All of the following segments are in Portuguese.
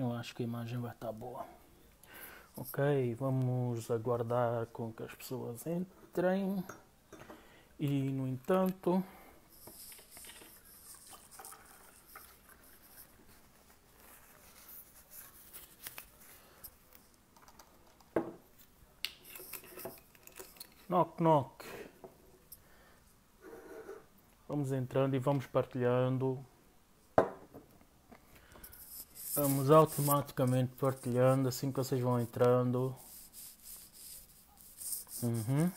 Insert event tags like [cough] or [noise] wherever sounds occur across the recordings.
Eu acho que a imagem vai estar boa. Ok, vamos aguardar com que as pessoas entrem. E no entanto. Knock knock. Vamos entrando e vamos partilhando. Estamos automaticamente partilhando assim que vocês vão entrando. Uhum.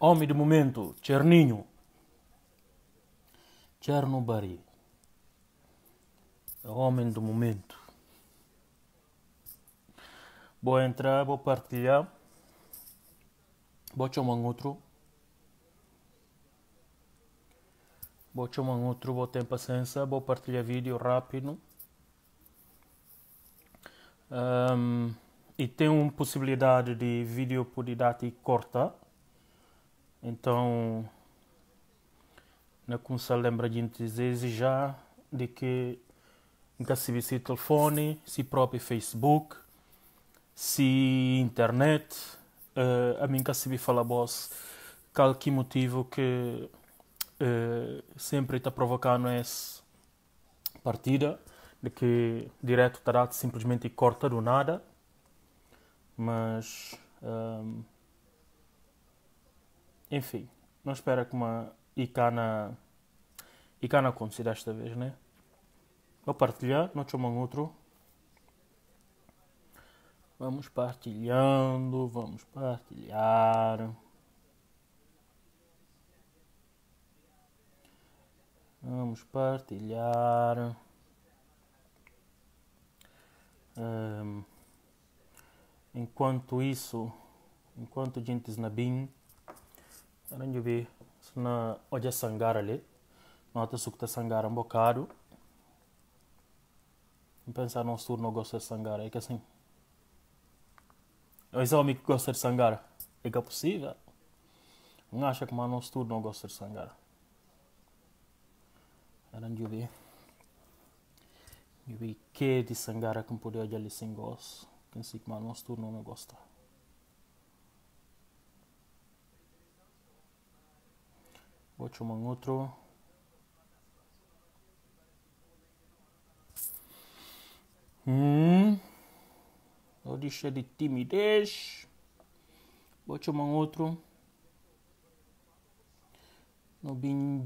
Homem do momento, Cherninho. Chernobari é Homem do momento. Vou entrar, vou partilhar. Vou chamar outro. Vou chamar outro, vou ter paciência, vou partilhar vídeo rápido. Um, e tem uma possibilidade de vídeo por didático corta. Então, na começar lembra de já de que nunca se telefone, se próprio Facebook se internet, uh, a mim cá se fala boss, qualquer motivo que uh, sempre está provocando essa partida, de que direto está simplesmente corta do nada, mas um, eh, enfim, não espera que uma Icana Icana aconteça desta vez, né? Vou partilhar, não chamo outro. Vamos partilhando, vamos partilhar. Vamos partilhar. Um, enquanto isso, enquanto gente snabin, não ver na olha é sangar ali, nota suco tá sangar um bocado. Pensar num surno não gosta de sangar, é que assim. És amigo que gosta de sangar? É que é possível? Não acha que mano tudo não gosta de sangar? Era de ouvir. Eu vi que de sangara que poder olhar ali sem gosto. Quem sei que mano tudo não gosta. Vou chamar um outro. Hum ou deixa de timidez. vou um outro. No bin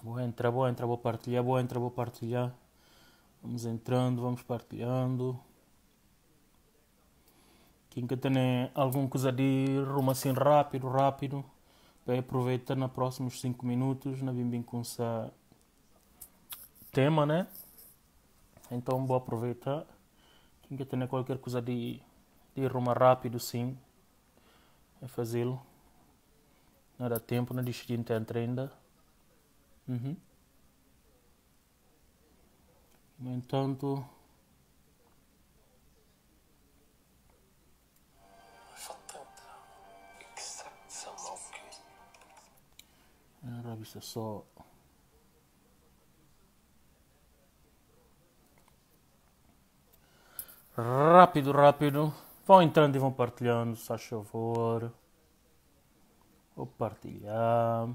Vou entrar, vou entrar, vou partilhar, vou entrar, vou partilhar. Vamos entrando, vamos partilhando tem que ter alguma coisa de rumo assim rápido, rápido, para aproveitar nos próximos 5 minutos, na bim, bim com esse tema, né? Então vou aproveitar. tem que ter qualquer coisa de, de rumo rápido, sim, é fazê-lo. Não dá tempo, não deixa de entrar ainda. Uhum. No entanto. Primeira só. Rápido, rápido. Vão entrando e vão partilhando, se faz favor. Vou partilhar.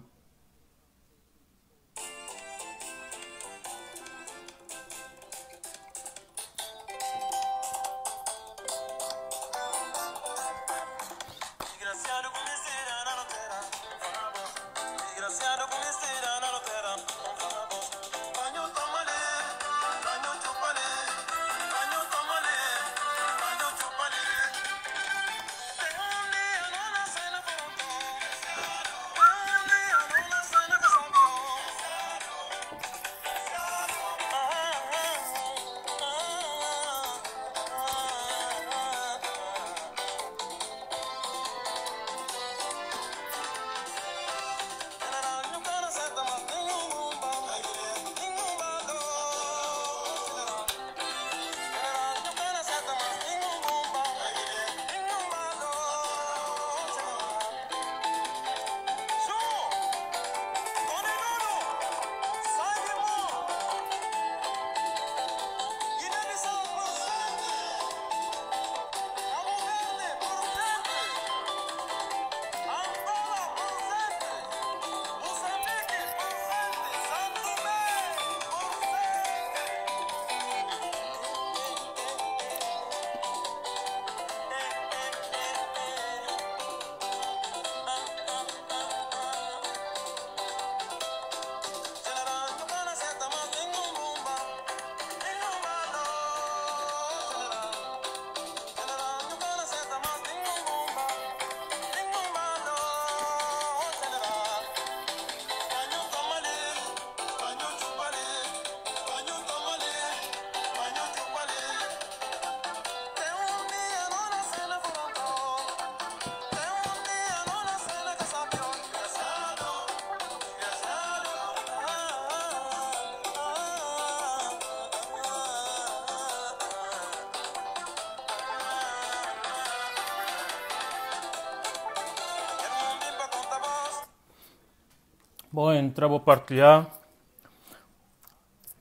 Bom, então vou partilhar.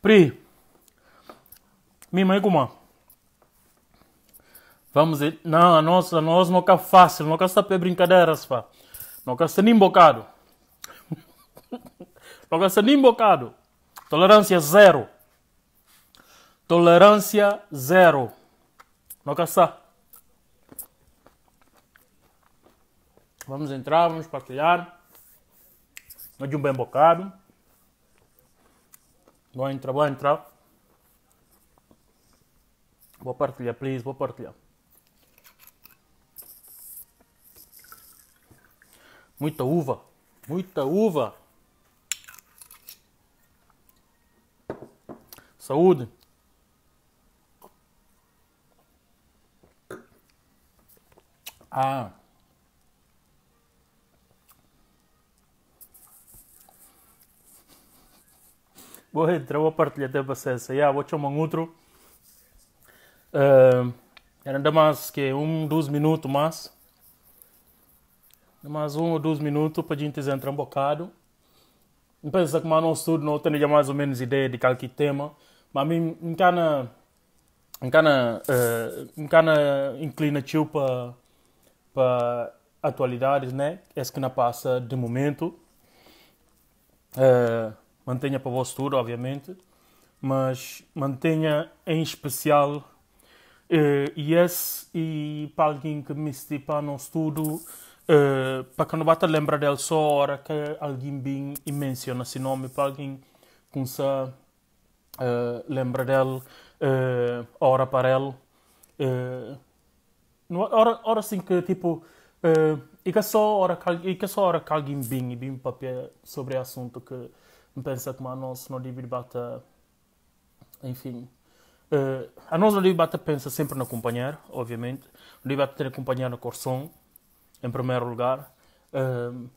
Pri, minha mãe Vamos, não, nossa, nós não é fácil, não só para brincadeiras, pá. Não está nem bocado. [laughs] não está nem bocado. Tolerância zero. Tolerância zero. Não só Vamos entrar, vamos partilhar. É de um bem bocado. Vou entrar, vou entrar. Vou partilhar, please, vou partilhar. Muita uva, muita uva. Saúde. Ah. Borrete, vou partilhar até paciência. Yeah, vou chamar um outro. Uh, eh, ainda mais que um, dois minutos mais. Mais um ou dois minutos para a gente entrar um bocado. Pensa que não estudo não tenho mais ou menos ideia de qual que tema, mas a me encana encana uh, encana inclinativo para para atualidades, né? Esse é que não passa de momento. Uh, mantenha para o vosso tour, obviamente, mas mantenha em especial uh, Yes e para alguém que miste para nosso estudo, uh, para que não bata lembra dele só a hora que alguém bem e menciona esse nome, para alguém que uh, eh, lembra dele, uh, a hora para ele. Uh, hora, hora assim que tipo uh, e que é só hora e que é só hora que alguém bem e bem papel sobre assunto que pensa como a não no bater, enfim, uh, a nossa no Dibiribata pensa sempre no acompanhar, obviamente, o Dibiribata tem que acompanhar no coração, em primeiro lugar, uh,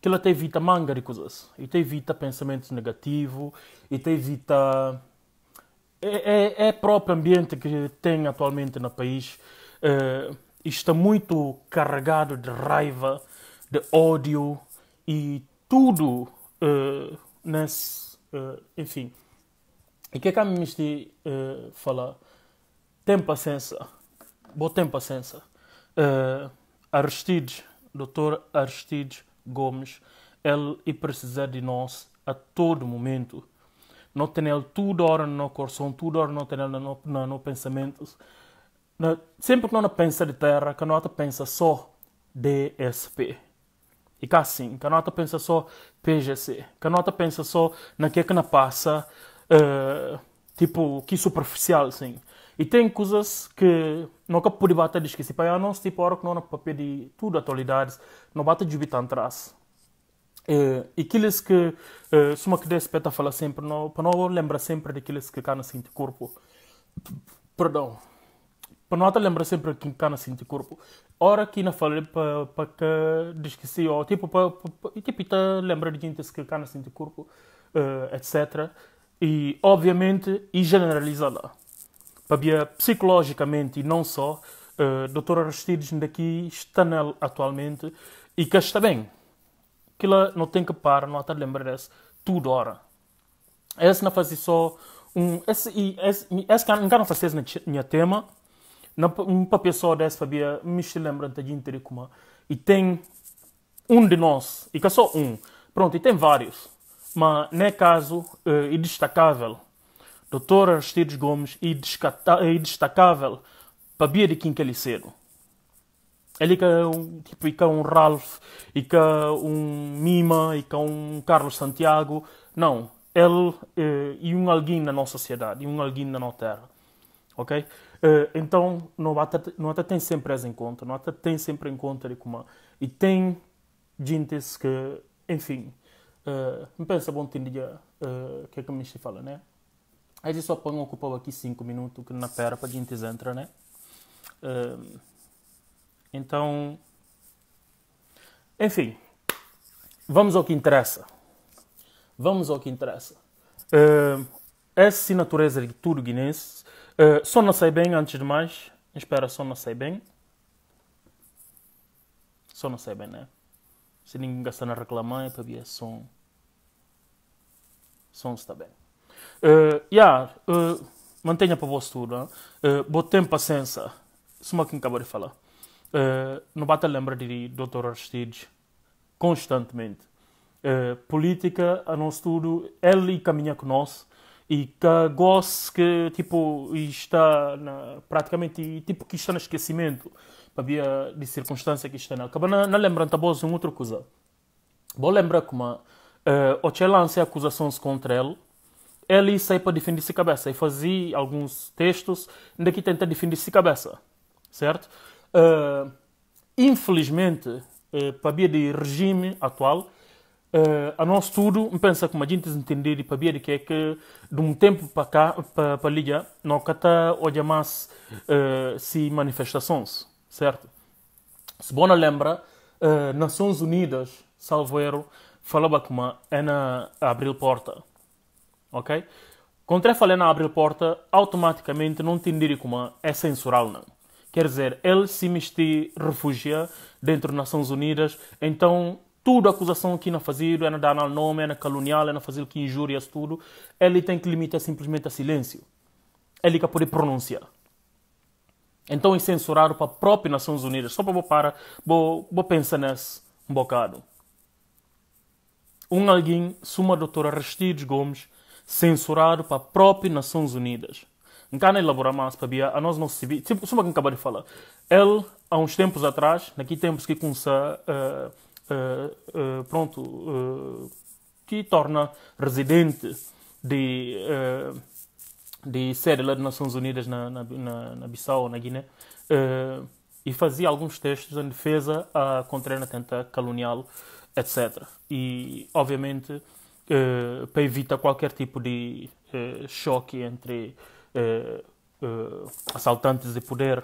que ela te evita manga de coisas, e te evita pensamentos negativos, e te evita... É, é, é próprio ambiente que tem atualmente no país, uh, está muito carregado de raiva, de ódio e tudo uh, mas, uh, eh, enfim, e que é que a Misti uh, eh, fala? Tem paciência, bom tem paciência. Uh, Aristides, Dr. Aristides Gomes, ele e precisa de nós a todo momento. Não tem ele toda hora no coração, toda hora não tem ele no, no, no pensamentos. Na, sempre que não pensa de terra, que não pensa só DSP. E cá assim, que não pensa só PGC. Que a nota pensa só na que é que não passa, uh, tipo, que superficial, sim. E tem coisas que nunca pude bater de esquecer. Para nós, tipo, é a hora tipo, que não é papel de tudo atualidades, não bate de bit atrás. Uh, e aqueles que, uh, eh, suma que despeta falar sempre, para não lembrar sempre daqueles que cá no corpo. Perdão para não te lembrar sempre quem está na cinta corpo. Ora que na falei para pa que esqueci, ou tipo, para tipo, te lembra de gente que está na cinta corpo, uh, eh, etc. E obviamente, e generaliza lá. Para psicologicamente e não só, uh, eh, Dr. Aristides daqui está nele atualmente e que está bem. Que ela não tem que parar, não te lembrar dessa tudo ora. Essa não fazia só um. essa que esse, não fazia esse minha tema. Um papel só dessa Fabia, me lembra de inteiro como. E tem um de nós, e que é só um. Pronto, e tem vários. Mas, nesse caso, é destacável. Doutor Aristides Gomes e, é destacável Fabia de Quinquelicedo. Ele que é um, tipo, e que é um Ralph, e que é um Mima, e que é um Carlos Santiago. Não, ele é, e um alguém na nossa sociedade, e um alguém na nossa terra ok? Uh, então, Nobata, Nobata tem sempre as em conta, Nobata tem sempre em conta de como e tem gente que, enfim, uh, me pensa bom dia, o uh, eh, que é que me se fala, né? A gente só põe ocupou aqui 5 minutos que na pera para gente entrar, né? Uh, então, enfim, vamos ao que interessa. Vamos ao que interessa. Uh, essa natureza de tudo guinense Uh, só não sei bem, antes de mais. Espera, só não sei bem. Só não sei bem, né? Se ninguém gastar a reclamar, é para ver som. Som está bem. Uh, yeah, uh, mantenha para vosso tudo. Né? Uh, botem paciência. Isso é que acabou de falar. Uh, não bata lembrar de Dr. Aristides constantemente. Uh, política, a nosso tudo, ele caminha conosco e que a que tipo está na, praticamente tipo que está no esquecimento havia de circunstância que está na acaba não, não lembram tá bom outra coisa vou lembrar como uh, o Che acusações contra ele ele saiu para defender se cabeça e fazia alguns textos ainda que tenta defender se cabeça certo uh, infelizmente uh, eh, para via de regime atual Uh, a nosso tudo, pensa como a gente entender e para de que é que de um tempo para cá, para, para Lídia, não cata hoje mais uh, se manifestações, certo? Se bom, lembra, uh, Nações Unidas, salvo erro, falava que uma é na abrir porta, ok? Quando é falando na abrir porta, automaticamente não entender como é censural, não. Quer dizer, ele se mistura refugia dentro das Nações Unidas, então a acusação que não fazer, é não dar nome, é não caluniar, é não fazer que injúrias, tudo, ele tem que limitar simplesmente a silêncio. Ele quer poder pronunciar. Então é censurado para a própria Nações Unidas. Só para vou para, vou, vou pensar nisso um bocado. Um alguém, suma doutora Aristides Gomes, censurado para a própria Nações Unidas. Não quero elaborar mais para Bia, a nós não se Tipo, suma que acabou de falar. Ele, há uns tempos atrás, naquele tempos que começou Uh, eh, eh, pronto, eh, que torna residente de, de sede lá das Nações Unidas na, na, na Bissau, na Guiné, e fazia alguns textos em defesa a Contrena tenta caluniá-lo, etc. E, obviamente, para evitar qualquer tipo de choque entre assaltantes de poder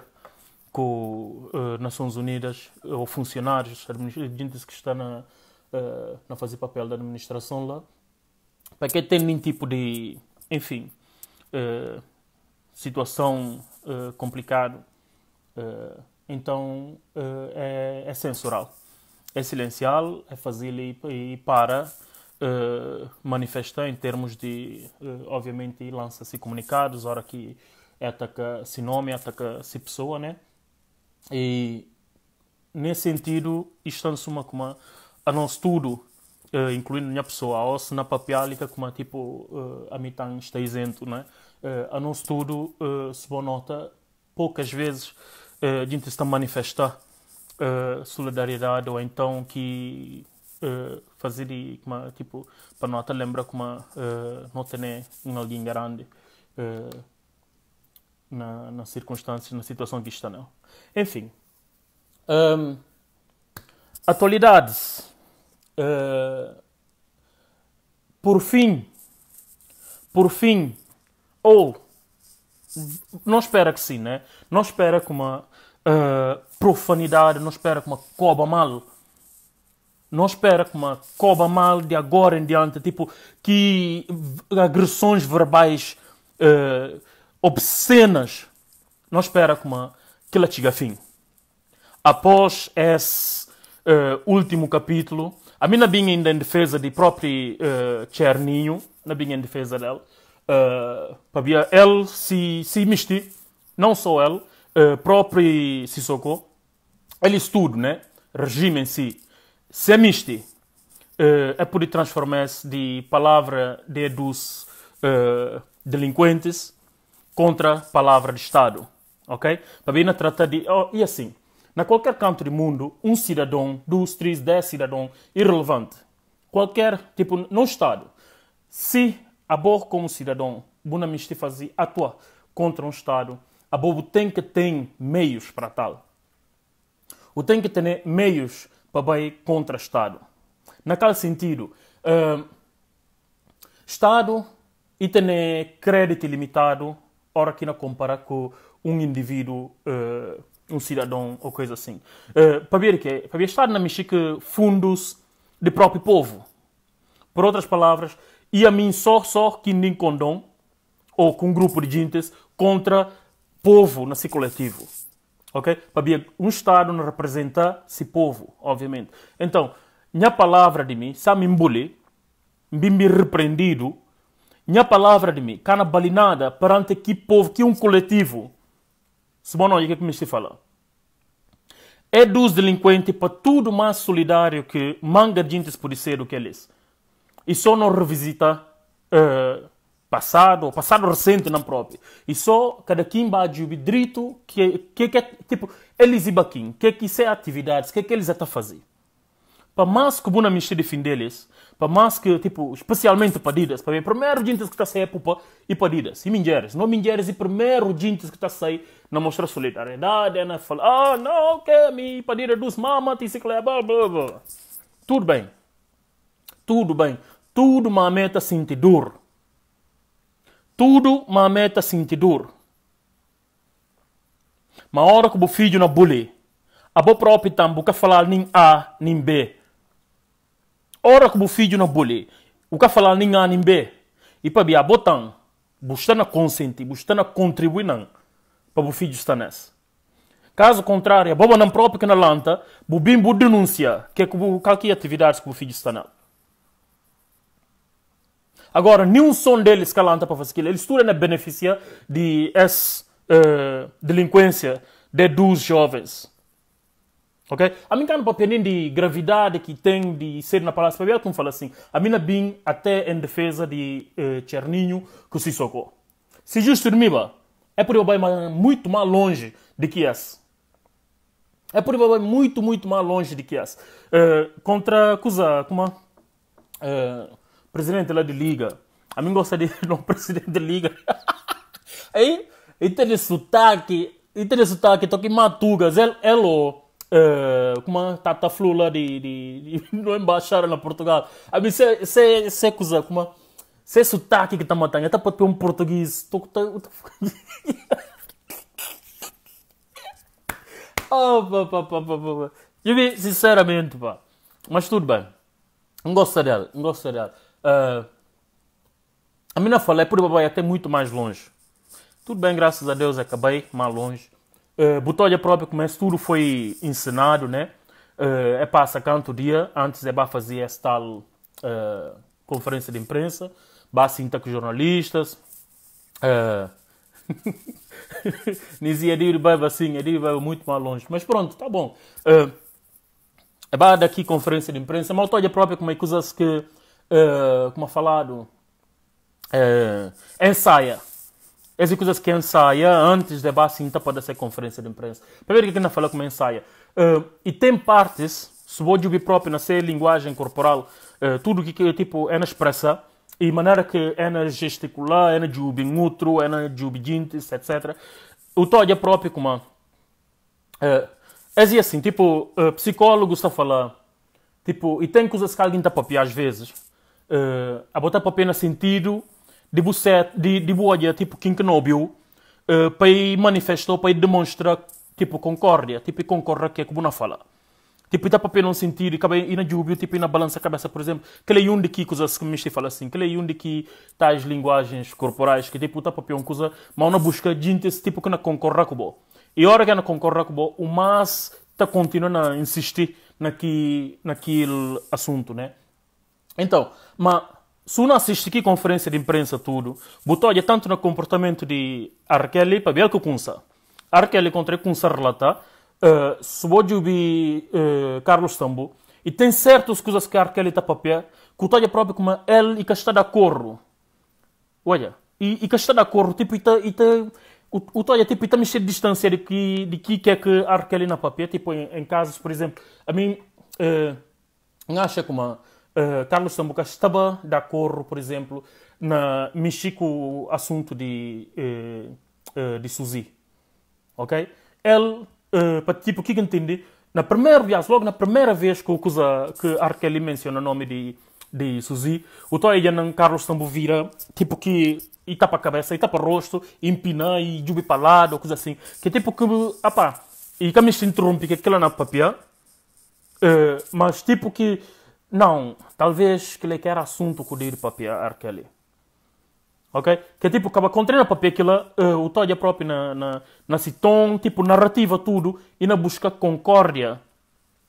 com uh, Nações Unidas eh, ou funcionários, eh, gente que está na, uh, na fazer papel da administração lá, para que tenha nenhum tipo de, enfim, uh, situação uh, complicada. então é, é censural, é silencial, é fazer e, para manifestar em termos de, obviamente, lança-se comunicados, hora que ataca-se nome, ataca-se pessoa, né? E nesse sentido, isto é uma como a nosso tudo, uh, incluindo minha pessoa, ou se na papiálica, como é tipo, eh, a, tipo uh, a Mitan tá está isento, né? uh, eh, a nosso tudo, uh, se boa nota, poucas vezes uh, está a manifestar uh, solidariedade ou então que uh, fazer como é, tipo para nota lembrar como uh, não tem ninguém alguém grande na, na circunstância, na situação vista não. Enfim, um, atualidades. Uh, por fim, por fim, ou não espera que sim, né? Não espera que uma uh, profanidade, não espera que uma coba mal, não espera que uma coba mal de agora em diante, tipo que agressões verbais uh, obscenas, não espera como que ela chega a fim. Após esse uh, último capítulo, a não vinha ainda em defesa de próprio uh, eh, Cherninho, não vinha em defesa dela, uh, eh, ele se, se mexer, não só ele, uh, próprio Sissoko, ele estuda, né? Regime em si. Se é mexer, uh, é por transformar-se de palavra de dos uh, delinquentes contra a palavra de Estado. Ok? A Bíblia trata de. Oh, e assim, na qualquer canto do mundo, um cidadão, dois, três, dez cidadãos, irrelevante. Qualquer tipo, não Estado. Se a boa como cidadão, Bonamisti fazia atuar contra um Estado, a bobo tem que ter meios para tal. O tem que ter meios para ir contra o Estado. Naquele sentido, uh, Estado e ter crédito ilimitado ora que não compara com um indivíduo, uh, um cidadão ou coisa assim. Uh, para ver que é, para ver estar na Mexica fundos de próprio povo. Por outras palavras, e a mim só só que nem condão ou com um grupo de gentes contra povo nesse coletivo. OK? Para ver um estado não representa esse povo, obviamente. Então, minha palavra de mim, se sabe me embole, me repreendido minha palavra de mim, cana balinada perante que povo, que um coletivo. Se bom o é que me se fala? É dos delinquentes para tudo mais solidário que manga de gente pode ser do que eles. E só não revisita uh, passado, passado recente não próprio. E só cada quem bate o direito que, que, tipo, eles e baquim, que que isso é atividades, que que eles estão tá fazendo. Para mais que o Buna me defender eles, para mais que, tipo, especialmente para Adidas, para ver primeiro gente que está a sair para e para Adidas, e Mingeres, não Mingeres, e primeiro gente que está a sair na mostrar solidariedade, na falar, ah, não, que me para Adidas dos mamas, e blá, blá, blá. Tudo bem, tudo bem, tudo uma meta sentir dor. Tudo uma meta sentir dor. Uma hora que o filho na bully, a boa própria também, falar nem A, nem B, ora que o filho não bolhe, o que falar nem a nem b, e para bia botam, busca na consente, busca na contribuir não, para o filho estar nessa. Caso contrário, boba não próprio que na lanta, o bimbo denuncia que é qualquer atividade que o filho está na. Agora, nenhum som deles que a lanta para fazer aquilo, eles tudo é benefício de essa uh, eh, delinquência de dois jovens. Ok? A mim não papelin de gravidade que tem de ser na Palácio Papel, como fala assim, a mim mina bem até em defesa de eh, Cerninho que se socou. Se justo dormiba, é por eu vai muito mais longe de que esse. É por eu vai muito, muito mais longe de que esse. Uh, contra Cusa, como uh, presidente lá de Liga. A mim gosta de não [laughs] presidente de Liga. [laughs] Aí, ele tem sotaque, ele tem sotaque, toque matugas, é ele, eh, como é tata flu lá de, de, de [laughs] no embaixada na Portugal a mim se se se coisa como se é sotaque que tá matando até pode ter um português Estou tá [laughs] oh pá, pá, pá, pá, pá. eu vi sinceramente pá mas tudo bem não gosto dela não gosto dela uh, eh, a mina falei é por babai é até muito mais longe tudo bem graças a Deus acabei mais longe Uh, própria, como é tudo foi ensinado, né? Uh, é passa canto dia, antes é para fazer essa é tal uh, eh, conferência de imprensa, para sinta com jornalistas. [laughs] Nizia é Dir vai assim, é Dir vai muito mais longe. Mas pronto, tá bom. é para daqui conferência de imprensa, mas Butóia própria, como é coisas que, uh, como é falado, uh, ensaia essas coisas que ensaia antes de baixinta então para ser conferência de imprensa. Primeiro que ainda fala como ensaia. Uh, e tem partes, se o jubi próprio nascer linguagem corporal, uh, tudo que, que tipo é na expressa, e maneira que é na gesticular, é na jubi outro, é na jubi gintis, etc. O toque é próprio como... Uh, é assim, tipo, uh, psicólogo está a falar, tipo, e tem coisas que alguém está a papiar às vezes, uh, a botar papel no sentido de você, de, de olhar, tipo, quem que não viu, uh, eh, para manifestar, para demonstrar, tipo, concórdia, tipo, concorra que é como não fala. Tipo, dá para não sentir, acaba na júbio, tipo, na balança a cabeça, por exemplo, que é um de que coisas que me fala assim, que é um de que tais linguagens corporais, que tipo, dá para uma coisa, mas não busca gente esse tipo que não concorra com o E a hora que não concorra com o o mais está continuando a insistir naquele, naquele assunto, né? Então, mas se não assiste aqui conferência de imprensa tudo, botou olha tanto no comportamento de Arkeli para ver que kunsa. Arkeli contra kunsa relata, uh, se bi uh, Carlos Tambo, e tem certas coisas que Arkeli está papel, que o próprio como ele e que está de acordo. Olha, e, e que está de acordo, tipo, e está tá, o, o Toya tipo, está mexendo distância de que, de que, que é que a Arkeli na papel, tipo, em, em, casos, por exemplo, a mim, uh, acha como eh, Carlos Sambuca estava de acordo, por exemplo, na mexer assunto de, uh, uh, de Suzy. Ok? Ele, para tipo, o que, que entende? Na primeira vez, logo na primeira vez que, usa, que Arkeli menciona o nome de, de Suzy, o não Carlos Sambu vira, tipo, que e tapa a cabeça, e tapa o rosto, e empina, e jubi para lado, coisa assim. Que é tipo que, apá, e que me interrompe que aquilo é papia, papel, mas tipo que não, talvez que ele quer assunto com o a aquele. Ok? Que é tipo, acaba contendo papel aquela, uh, o talha eh, é próprio na, na, na citon, tipo, narrativa tudo, e na busca concórdia.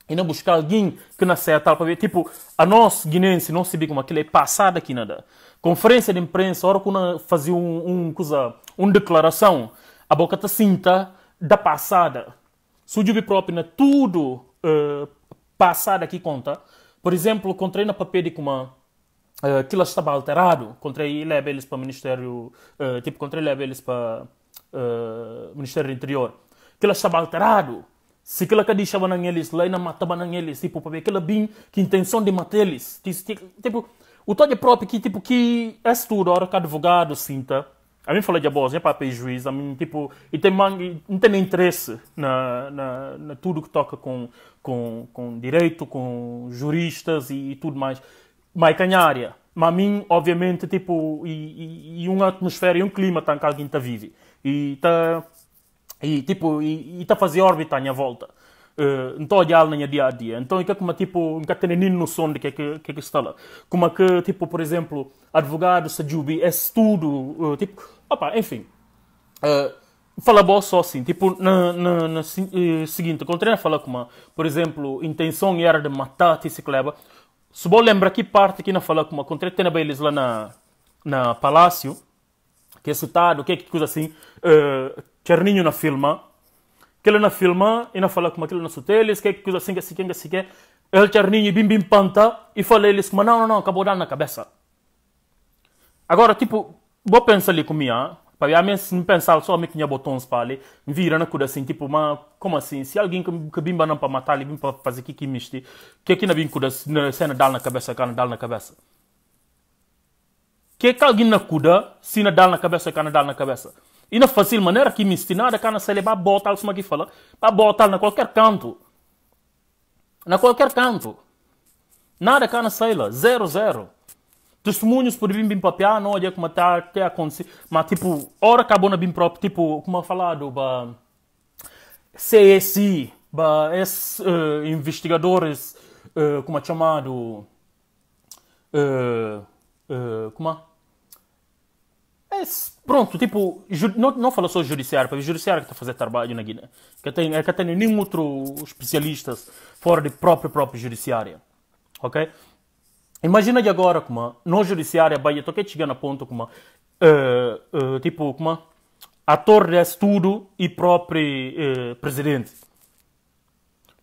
E na busca alguém que não seja tal ver. Tipo, a nós, guinense, não sabia como aquilo é passado aqui nada. Conferência de imprensa, hora que uma fazia um, um, coisa, uma declaração, a boca tá cinta da passada. Sujo próprio na tudo uh, passado aqui conta por exemplo, encontrei na Papedicumã uh, eh, que ela estava alterado. Encontrei e levei eles para o Ministério... Uh, tipo, encontrei e levei eles para uh, Ministério do Interior. Que ela estava alterado. Se aquela que deixava na eles, lá ainda matava na eles. Tipo, para ver aquela bem que intenção de matar eles. Tipo, tipo, o tal de próprio que, tipo, que é tudo, a hora que advogado sinta... Tá? A mim falei de boas, é para e juiz, a mim, tipo, e tem, não tem interesse na, na, na, tudo que toca com, com, com direito, com juristas e, e tudo mais. Mas é área. Mas a mim, obviamente, tipo, e, e, e uma atmosfera e um clima tá, que alguém tá vive. E tá, e tipo, e, tá fazer órbita à minha volta então já na dia a dia. Então é como tipo, nunca tem nem noção de que é que que é está lá. Como é que tipo, por exemplo, advogado se jubi é tudo, uh, eh, tipo, opa, enfim. Uh, fala bom só assim, tipo, na, na, na uh, seguinte, contrário a falar como, por exemplo, intenção era de matar esse cleba. Se vou lembrar que parte que não fala como, contrário tem eles lá na na palácio, que é citado, que é que coisa assim, uh, Cerninho na filma, que ele na filma e na fala como aquele na sutele, que coisa assim, que assim, que assim, que ele charninho bim bim panta e fala eles como não, não, não, acabou dando na cabeça. Agora, tipo, vou pensar ali comigo, para a minha se pensar só me que tinha botões para ali, vira na coisa assim, tipo, mas como assim? Se alguém que bimba não para matar ali, bim para fazer que que miste, que aqui na bim cuida, se não dá na cabeça, que dá na cabeça. Que que alguém na cuida, se na dá na cabeça, que dá na cabeça. E na fácil maneira que me ensinada, cá na para botar como aqui fala, para botar na qualquer canto. Na qualquer canto. Nada cá na cela, zero, zero. Testemunhos por vir bem papiar, não olha como está até Mas tipo, hora acabou na bem próprio, tipo, como eu falado, ba... CSI, ba... Es, uh, investigadores, uh, como é chamado... Uh, uh, como é? É, pronto, tipo, não, não fala só o judiciário, porque o é judiciário que está a fazer trabalho na Guiné. Que tem, é que tem nenhum outro especialista fora de próprio próprio judiciário. Ok? Imagina agora como no judiciário vai estou aqui chegar na ponto como uh, eh, uh, eh, tipo como ator de estudo é e próprio uh, presidente.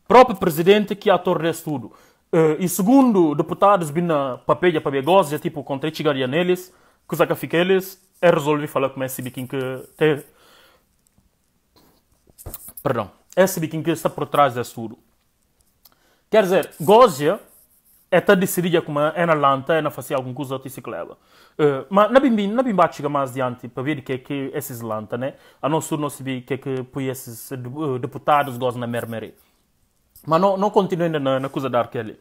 Próprio presidente que a ator de estudo. É e segundo deputados bina papel para begosa, tipo contra chegaria neles, que saca fica eles é resolvi falar com esse é biquinho que tem... Perdão. Esse é biquinho que está por trás desse tudo. Quer dizer, é está decidida como é na lanta, é na fazer alguma coisa que se leva. Uh, mas na bimbi, na bimba chega mais adiante para ver o que é que esses lanta, né? A não ser não se que é que põe esses eh, eh, deputados gozam na mermeria. Mas não, não continua ainda na, na coisa da arquele.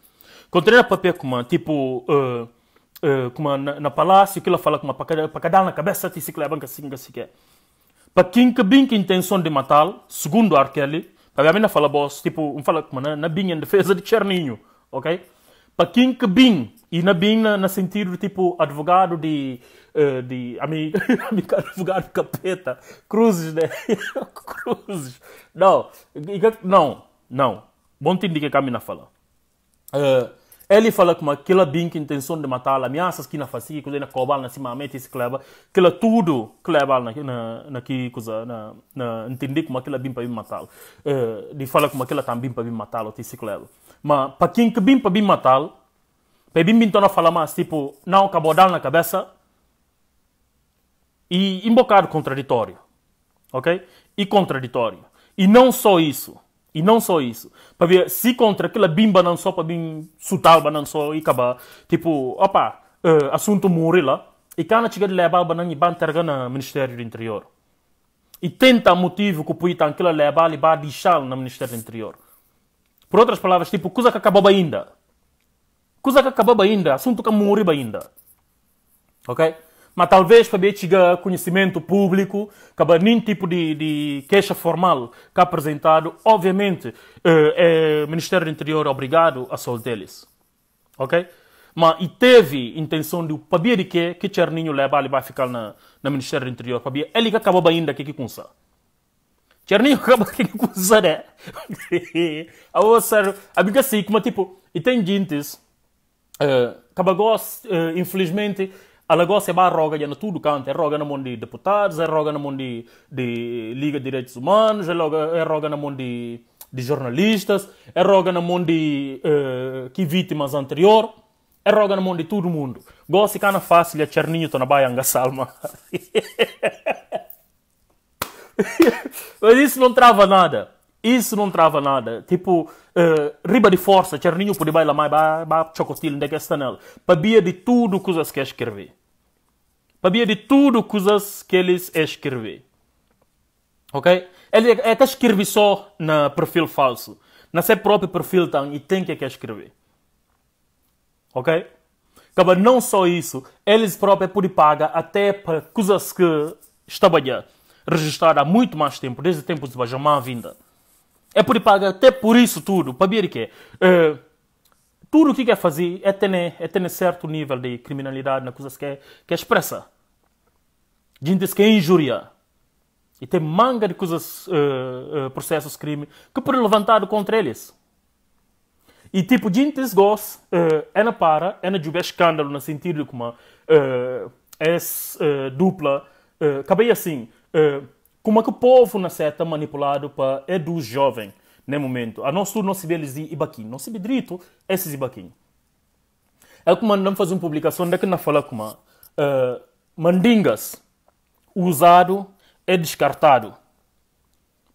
Continua a papel como, tipo... Uh, como eh, na, na palácio, que ela fala com uma dar na cabeça, te se clevam assim, assim que Para quem que bem que intenção de matar, segundo R. Kelly, para mim não fala boss, tipo, um fala como na, na bem em defesa de Cherninho, ok? Para quem que bem, e na bem na, na sentido tipo advogado de, uh, de amigo, [laughs] amigo advogado capeta, cruzes, né? [laughs] cruzes. Não, não, não. Bom te indica que a mim mina fala. Uh, ele fala que aquela bem que intenção de matar, ameaças que na fazia, que na cobal na cima mete esse cleba, ela tudo cleba na na na que coisa na na entender como aquela bem para me matar. Uh, eh, de fala como aquela também para me matar o esse cleba. Mas para quem que bem para me matar, para bem então bem torna falar mais tipo não acabou na cabeça e um bocado contraditório, ok? E contraditório. E não só isso. E não só isso. Para ver se contra aquela bimba não só, para bim sutal não só e acabar. Tipo, opa, uh, assunto morre lá. E cana chega de levar banan e ban terga no Ministério do Interior. E tenta motivo que o puita aquela levar e ba deixar no Ministério do Interior. Por outras palavras, tipo, coisa que acabou ainda. Coisa que acabou ainda, assunto que morreu ainda. Ok? mas talvez para chegar conhecimento público, acaba nenhum tipo de, de queixa formal que apresentado, obviamente, é, o Ministério do Interior é obrigado a soltá-los. Ok? Mas e teve intenção de o de que que Cerninho leva ali vai ficar na, na Ministério do Interior, para ele é que acabou ainda que que consa. cherninho [laughs] acaba que que consa, né? a [laughs] outra, a biga assim, como tipo, e tem gente, uh, eh, acaba uh, infelizmente, a se vai roga já na tudo canto, roga na mão de deputados, roga na mão de, de Liga de Direitos Humanos, roga, roga na mão de, de jornalistas, roga na mão de uh, que vítimas anterior, roga na mão de todo mundo. Gosta cana fácil, a Cherninho na baia Salma. [laughs] Mas isso não trava nada. Isso não trava nada. Tipo, uh, riba de força, tcherninho por debaixo, mais ba, chocotil, onde é que está nela. Pabia de tudo coisas que escrever. Pabia de tudo coisas que eles escrever. Ok? Ele até é escreve só no perfil falso. Na seu próprio perfil tem e tem que, é que é escrever. Ok? Acaba não só isso, eles próprios podem pagar até para coisas que estavam registradas há muito mais tempo, desde tempos de Benjamin Vinda. É por paga até por isso tudo. Para ver que é. tudo o que quer fazer é ter, né, é ter né, certo nível de criminalidade na coisa que é, é expressa. Gente que é injúria. E tem manga de coisas, uh, uh, processos, crime, que por levantado contra eles. E tipo, gente gosta, uh, é na para, é na jubé escândalo, no sentido de como uh, é dupla. Uh, acabei assim. Uh, como é que o povo na certa manipulado para edu jovem nesse momento. A nosso não sabemos de Ibaquim, não sabemos direito esses é Ibaquim. É como andam fazer uma publicação daqui é na fala como uh, mandingas usado é descartado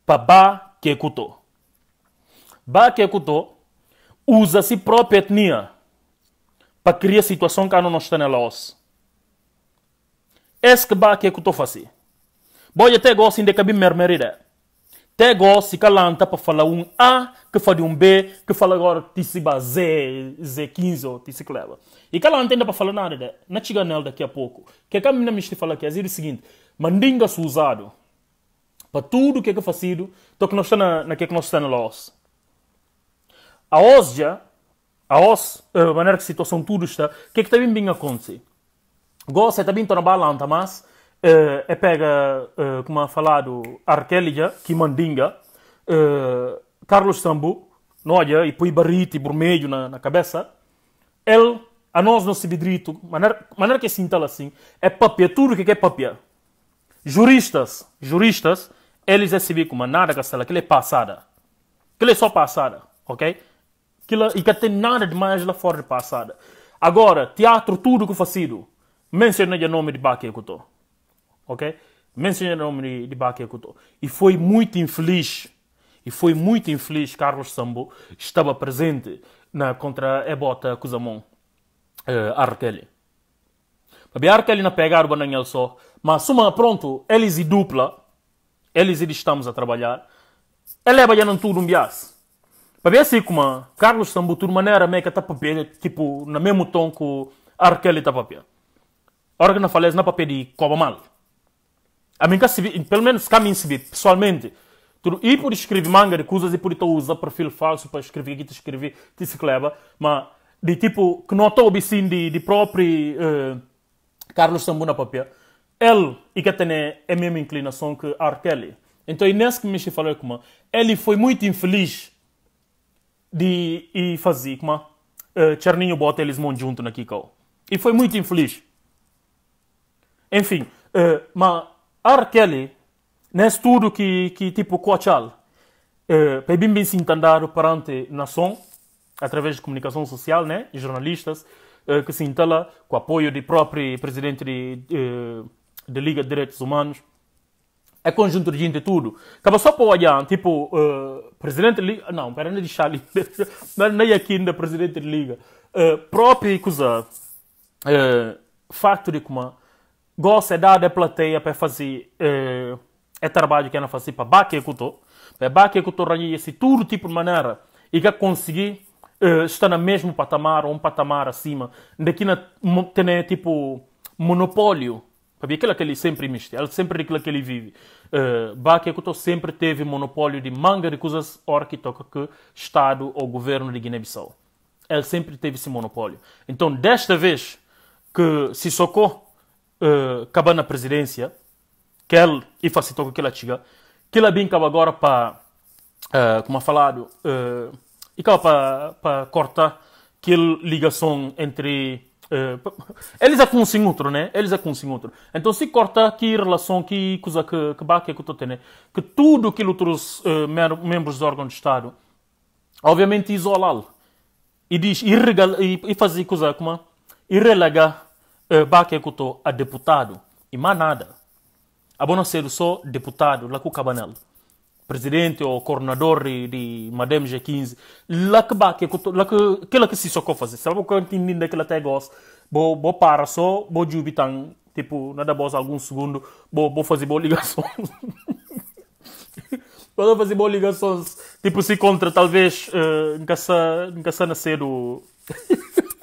para ba que kuto. Ba que kuto usa se própria etnia para criar situação que não está na Laos. Esse que ba que kuto faz. Boia até gosta ainda cabe mermerida. Até gosta que lanta para falar um A, que fala de um B, que fala agora tisiba Z, Z15 ou ticicleva. E que ainda para falar nada, de, na chega nela daqui a pouco. Que a minha mistura fala que é o seguinte, mandinga-se usado para tudo o que é que é facido, to que nós na, na que é que nós está na loss. A os já, a os, a maneira que a situação tudo está, que é que também bem acontece? Gosta também está na balanta, mas é pega, eh, como é falado, Arkelija, Kimandinga, mandinga eh, Carlos Sambu, Noia, e põe barrite, vermelho na, na cabeça. Ele, a nós não se vidrito, maneira, maneira que sinta assim, é papia, tudo que é papia. Juristas, juristas, eles recebem é como nada, castela, aquilo é passada. Aquilo é só passada, ok? Aquilo, e que tem nada de mais lá fora de passada. Agora, teatro, tudo que sido menciona o nome de Baque que eu estou ok? Mencionaram-me de Bakiakuto. E foi muito infeliz, e foi muito infeliz Carlos Sambo estava presente na contra Ebota Kuzamon uh, eh, Arkeli. Babi Arkeli na pegar o bananhel só, mas suma pronto, eles e dupla, eles e estamos a trabalhar, ele é baiano tudo um bias. ver assim como Carlos Sambo de maneira meio que tá papel, tipo, no mesmo tom que Arkeli tá papel. Ora que não falei, na papel de Coba Mal. A mim, pelo menos, cá me inscrevi, pessoalmente. Tudo. E por escrever manga de coisas e por então usar perfil falso para escrever que te escrevi, te se leva Mas, de tipo, que não estou obedecendo de, de próprio uh, Carlos Sambuna Papia Ele, e que tem né, é a mesma inclinação que R. Kelly. Então, nesse que me falou como ele foi muito infeliz de e fazer como uh, eh, Charninho bota eles mão junto na Kiko E foi muito infeliz. Enfim, uh, mas Arkeli, num estudo que, que tipo Coachal, para Pebim bem se entendaram perante nação, através de comunicação social, né, jornalistas, eh, que se entala com o apoio do próprio presidente da Liga de Direitos Humanos, é conjunto de gente tudo. Acaba só para olhar, tipo, uh, presidente da [laughs] Liga, não, para não deixar ali, nem aqui ainda presidente da Liga, uh, próprio coisa, uh, facto de como é de plateia para fazer eh, trabalho que ela faz para tipo, baque cuto, para baque cuto esse tudo tipo de maneira e que conseguir eh, estar no mesmo patamar ou um patamar acima, daqui na tem né, tipo monopólio, para aquilo que ele sempre mexe, ele sempre aquilo que ele vive. Uh, baque sempre teve monopólio de manga de coisas hora que toca que estado ou governo de Guiné-Bissau. Ele sempre teve esse monopólio. Então desta vez que se socou uh, acabar na presidência, que ele e facilitou que ela chega, que ele bem acaba agora para, uh, como é falado, uh, e acaba para cortar aquela ligação entre Uh, eles é com um outro, né? Eles é com um outro. Então, se corta que relação, que coisa que que bate, que tu tô né? que tudo que outros uh, membros do órgão de Estado, obviamente isolá-lo e diz e, e, e fazer coisa como é? e relegar eh, ba ke kuto a deputado e mais nada. A ser só deputado lá com Cabanel, presidente ou coordenador de Madame G15, lá que ba que kuto, lá que que lá que se soco fazer. Sabe o que entendi daquela até gosto? Bo bo para só, bo jubitan, tipo, nada boss alguns segundos, bo bo fazer boa ligação. [laughs] Podem fazer boas ligações, tipo se contra, talvez, uh, nunca se nascer do.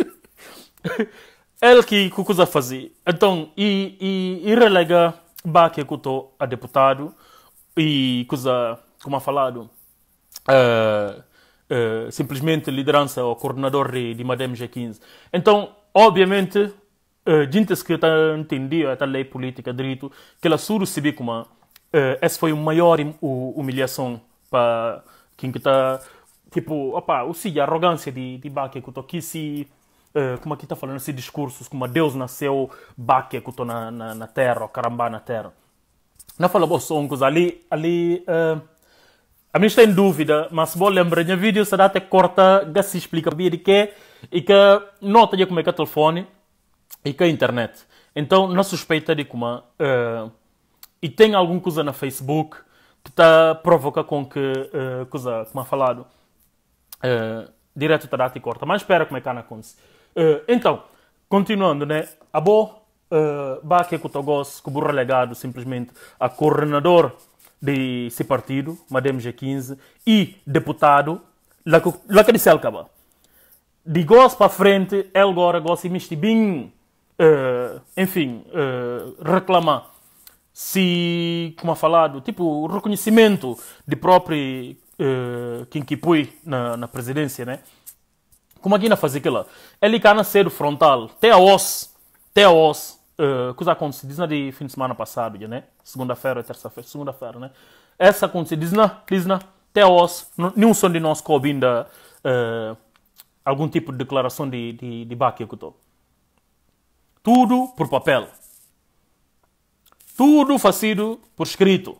[laughs] ele que coisa fazer. Então, e, e, e relega Baque Kuto a deputado e coisa, como falado, uh, uh, simplesmente liderança ou coordenador de, de Madame G15. Então, obviamente, uh, eh, gente que está entendendo esta lei política direito, que ela suru se como uh, essa foi a maior humilhação para quem que está, tipo, opa, o seja, a arrogância de, de Baque Kuto, que se... Eh, como aqui está falando, esses discursos como Deus nasceu, Baque, que na, na, na terra, Carambá na terra. Não fala bom songos, ali, ali, uh, a mim está em dúvida, mas se você lembra, minha vídeo será até corta, que se explica bem de que, e que nota de como é que é telefone, e que a é internet. Então, na suspeita de como, uh, e tem alguma coisa na Facebook, que está provoca com que, uh, coisa, como é falado, uh, direto da data e corta. Mas espera como é que é acontece. Eh, então, continuando, né? A boa uh, eh, Baque Kutogos, que burro legado simplesmente a coordenador desse partido, Madame G15, e deputado, lá que disse acaba. De gos para frente, ele agora gosta de mexer bem, uh, enfim, uh, eh, reclamar se, como falado, tipo, reconhecimento de próprio uh, Kinkipui na, na presidência, né? Como aqui é na faz aquilo? Ele cai na cedo frontal, até a os, até a os, uh, eh, coisa aconteceu, diz na de fim de semana passado, né? Segunda-feira, é terça-feira, segunda-feira, né? Essa aconteceu, diz na, diz na, até a os, nenhum som de nós cobrindo uh, eh, algum tipo de declaração de, de, de baque que estou. Tudo por papel. Tudo fazido por escrito.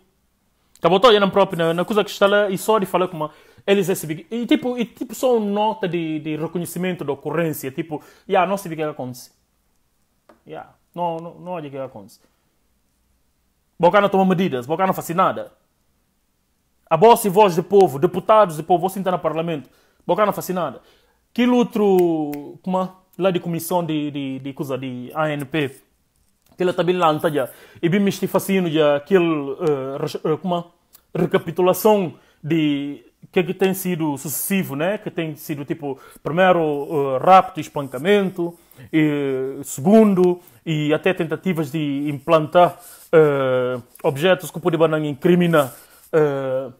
Acabou, estou olhando próprio na, na coisa que está lá e só de falar com uma eles recebem. E tipo, e, tipo só nota de, de reconhecimento da ocorrência. Tipo, yeah, não se vê o que é acontece. Yeah, não, não, não olha o é que acontece. Boca não toma medidas, Boca não faz nada. A voz e voz do povo, deputados do povo, você entra no parlamento. Boca não faz nada. Que outro, como é? lá de comissão de, de, de coisa de ANP, que ele também lança tá já, e bem me fascino já, aquele, uh, como recapitulação de que, que tem sido sucessivo, né? que tem sido tipo, primeiro uh, rapto e espancamento, e, segundo, e até tentativas de implantar uh, objetos que podem incriminar incrimina uh,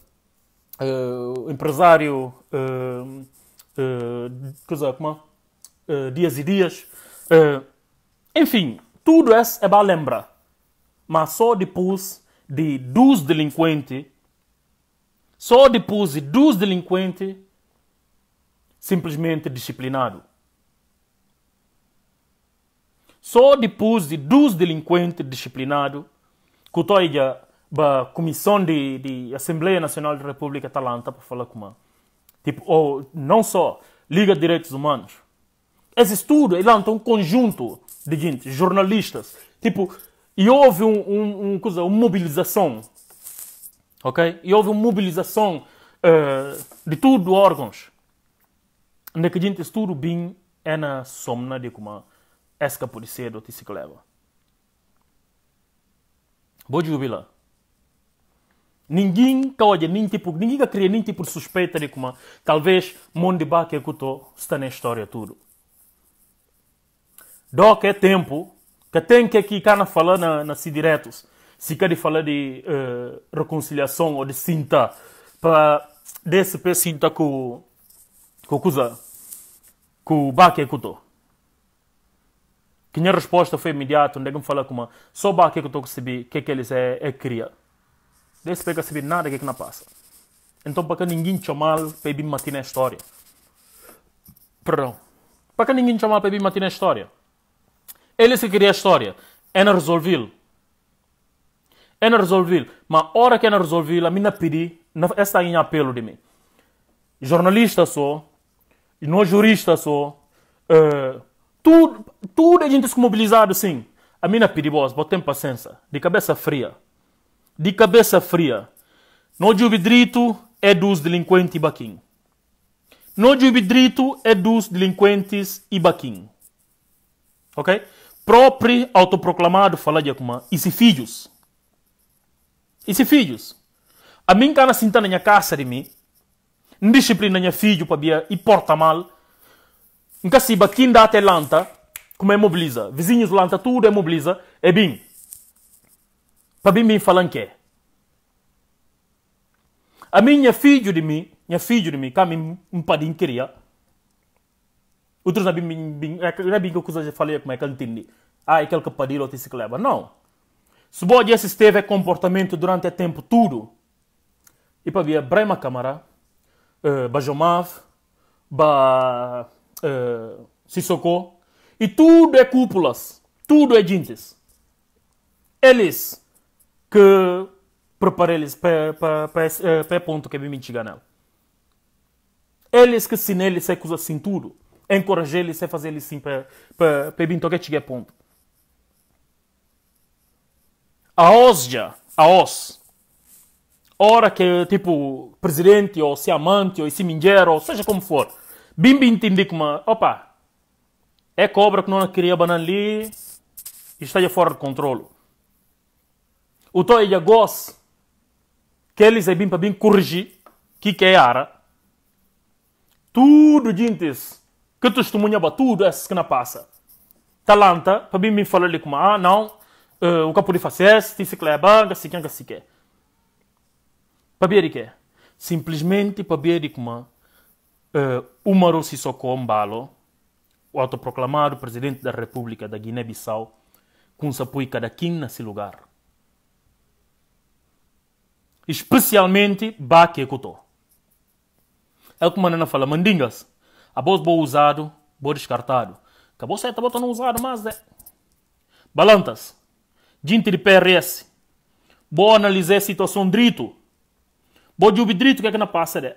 uh, empresário uh, uh, coisa, como uh, Dias e Dias. enfim, tudo isso é para lembrar. Mas só depois de dos delinquentes só depois dos delinquentes simplesmente disciplinado. Só depois dos delinquentes disciplinado que estou a Comissão de, de, Assembleia Nacional da República Atalanta para falar com ela. Tipo, ou não só Liga de Direitos Humanos. Esse estudo, ele é então um conjunto de gente, jornalistas. Tipo, e houve um, um, um, uma mobilização ok? E houve uma mobilização uh, de tudo órgãos. Naquele é tudo bem é na somna de como a polícia do se leva. Vou jubilar. Ninguém causa nem tipo, ninguém cria nem tipo de suspeita de como talvez mundo que está na história tudo. Doc é tempo que tem que aqui cara falar na, na si diretos se sequer falar de uh, reconciliação ou de cinta para DSP cinta com com coisa com o baque que estou que minha resposta foi imediata não me é fala com uma só baque que estou recebi que é que eles é, é cria DSP que recebi nada que é que não passa então para que ninguém chamar para ir matar na história perdão para que ninguém chamar para ir matar na história eles que queria a história é na resolvê Ena Mas a hora que na resolvil, a mina pedi, esta em apelo de mim. Jornalista sou, não jurista sou, uh, tudo, tudo a gente se mobilizado sim. A mina pedi, boss, botem paciência, de cabeça fria. De cabeça fria. Não juvidrito é dos delinquentes baquim. Não juvidrito é dos delinquentes e baquim. Ok? Próprio autoproclamado falar de e se filhos. E se filhos? A mim cá na sinta na minha casa de mim, disciplina minha filho para bia e porta mal, nunca se batinda da lanta, como é mobiliza, vizinhos lanta tudo é mobiliza, é bem. Para bem bem falam que A mim, minha filho de mim, minha filho de mim, cá mim um padim queria. Outros não é bem, bem, é bem que eu falei como é que eu entendi. Ah, é aquele que padir ou te se Não. Se boa dia se esteve comportamento durante o tempo todo, e para ver Brema Camara, uh, eh, Bajomav, ba, uh, Sissoko, e tudo é cúpulas, tudo é jeans, Eles que preparam eles para o ponto que eu me chegar nela. Eles que se neles é coisa assim tudo. Encorajar eles a fazer eles sim para para para chegar ponto a Aos a os Ora que, tipo, presidente, ou se amante, ou se mingeiro, ou seja como for. bim entendi que uma... Opa! É cobra que não queria banana ali e está fora de controle. O toi já gosta que eles é bem para bem corrigir que que é ara. Tudo gente, que para tudo é essa que não passa. Talanta, para bem me falar ali como, ah, não, uh, eh, ukapurifaces, ticicleba, gasiquem, gasiquem. Pabieri que? Simplesmente pabieri como uh, eh, Umaru Sissoko Mbalo, o autoproclamado presidente da República da Guiné-Bissau, com sapui cada quem nesse lugar. Especialmente Baque Kuto. É o que Manana fala, mandingas, a voz boa usado, boa descartado. Acabou certo, a bota não usado, mas é. Balantas de PRS. Vou analisar a situação drito. Vou dizer drito o que é que não passa. De.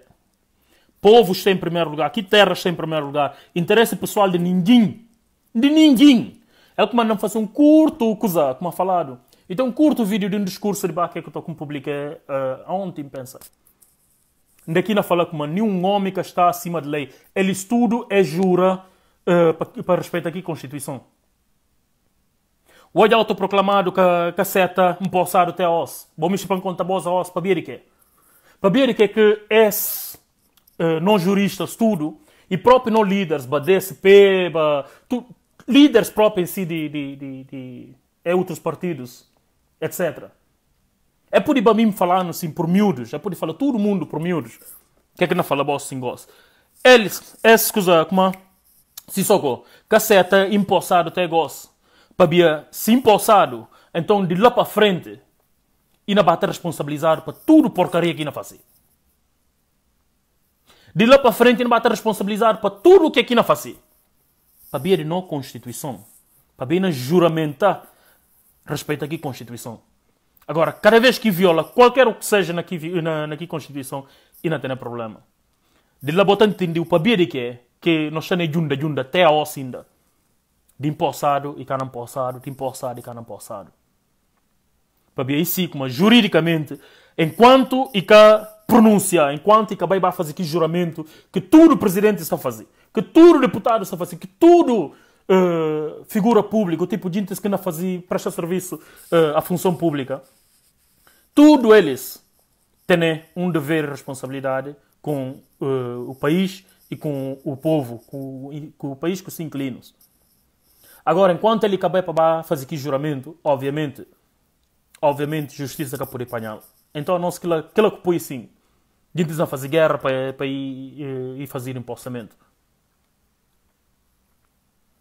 Povos têm em primeiro lugar, que terras têm em primeiro lugar. Interesse pessoal de ninguém. De ninguém. É o que não fazer um curto coisa, como é falado. Então, curto vídeo de um discurso de barco é que eu estou com publiquei é, uh, ontem, pensa. Daqui não fala como nenhum homem que está acima de lei. Ele estudo é jura uh, eh, para respeitar aqui Constituição olho autoproclamado que seta um poçado até os. Vamos para conta boa os para ver que. Para ver que que és uh, eh, não juristas tudo e próprio não líderes, bdsp, DSP, líderes próprios em si de, de, de, de, de é outros partidos, etc. É por ir mim falando assim por miúdos, é por falar todo mundo por miúdos. Que é que não fala boss sim gosto? Eles, essa coisa, como é? se socou, caseta empossado até gosto havia se impulsado, então de lá para frente, e não bate responsabilizar para tudo porcaria que não fazer. De lá para frente, não bater responsabilizar para tudo o que aqui é não fazia. Para ver de não Constituição. Para ver na juramentar respeito aqui Constituição. Agora, cada vez que viola qualquer o que seja naqui, na, Constituição, e não tem problema. De lá botando entendeu para ver de que é, que nós estamos juntos, junta, até a ocinda de passado e cá não passado, de passado e cá não passado. Para ver isso, mas é juridicamente, enquanto e cá pronuncia, enquanto e cá vai fazer aqui juramento, que tudo o presidente está a fazer, que tudo o deputado está a fazer, que tudo uh, eh, figura pública, o tipo de gente que não fazia, presta serviço uh, à função pública, tudo eles têm um dever e responsabilidade com uh, o país e com o povo, com, com o país, com os inclinos. Agora, enquanto ele acabar para fazer aqui juramento, obviamente, obviamente, justiça que pode apanhar. Então, não se que assim. ele que assim, de a fazer guerra para, para ir, eh, ir fazer Não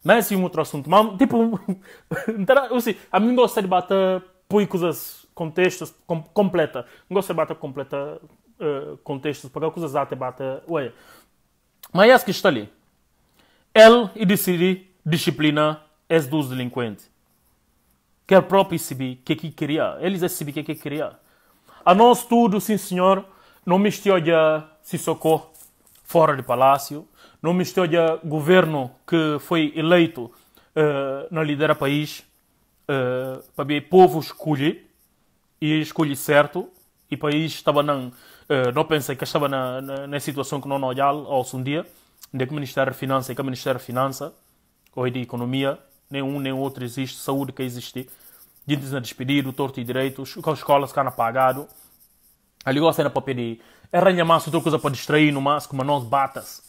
Mas assim, um outro assunto. Mas, tipo, assim, [laughs] a mim gosta de bater põe coisas, contextos com, completa. Não gosto de bater completa uh, contextos, porque coisas até bater. Ué. Mas é que está ali. Ele decide disciplina és dos delinquentes o próprio ICB, que aqui queria. Eles ICB é que aqui queria. A nós tudo, sim senhor, não me olha se socorro fora de palácio, não me olha governo que foi eleito uh, na lidera país, uh, para ver povo escolhe, e escolhe certo, e país estava não, uh, eh, não pensei que estava na, na, na situação que não olhava ao um dia, de que Ministério da Finança e que Ministério da Finança, ou de Economia, nem um nem outro existe, saúde que existe. Dentes a o torto e direito, escola se cana pagado Ali gosta ainda para pedir. É Arranha massa, outra coisa para distrair no massa, como nós batas.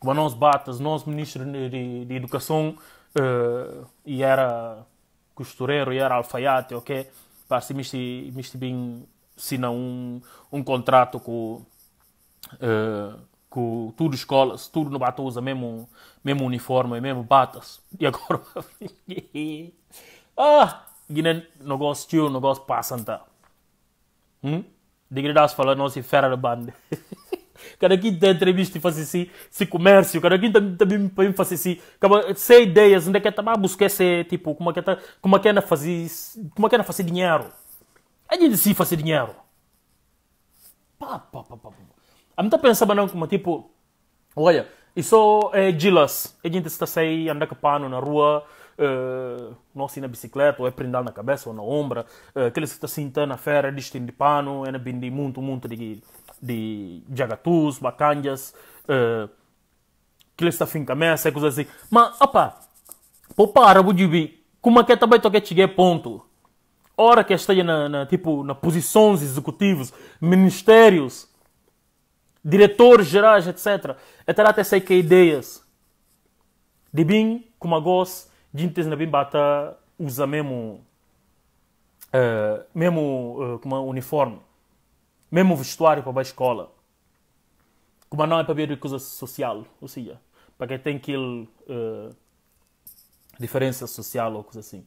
Como nós batas, nós ministro de, de educação uh, e era costureiro e era alfaiate, ok? se que me bem sina um, um contrato com. Uh, que tudo escolas, tudo no Batuza, mesmo, mesmo uniforme, mesmo batas. E agora. [laughs] ah! Guiné, negócio tio, negócio passa tá. Hum? Dignidade falar, não se fera da banda. [laughs] Cada quinta entrevista faz esse esse comércio, cada quinta também me faz esse assim, sei ideias, onde é que é tá a buscar esse tipo, como é que tá, como é que anda é fazer, como é que anda fazer dinheiro. A gente se fazer dinheiro. Pá, pá, pá, pá, pá. A mim pensava não como tipo, olha, isso é gilas, é gente está sair, anda com pano na rua, eh, não assim na bicicleta, ou é prendal na cabeça ou na ombra, uh, aqueles que está sentando na fera, distin de pano, é bindi muito, muito de, de jagatus, bacanjas, uh, eh, aqueles que está fim cabeça, é coisas assim. Mas, opa, pô, para, budibi, como é que é também toque cheguei ponto? Hora que esteja na, na, tipo, na posições executivas, ministérios, diretores gerais, etc. Até até sei que ideias de bem, como a gos, de na bem bata usa mesmo uh, mesmo uh, como uniforme, mesmo vestuário para a escola. Como não é para ver coisa social, ou seja, para quem tem aquele uh, diferença social ou coisa assim.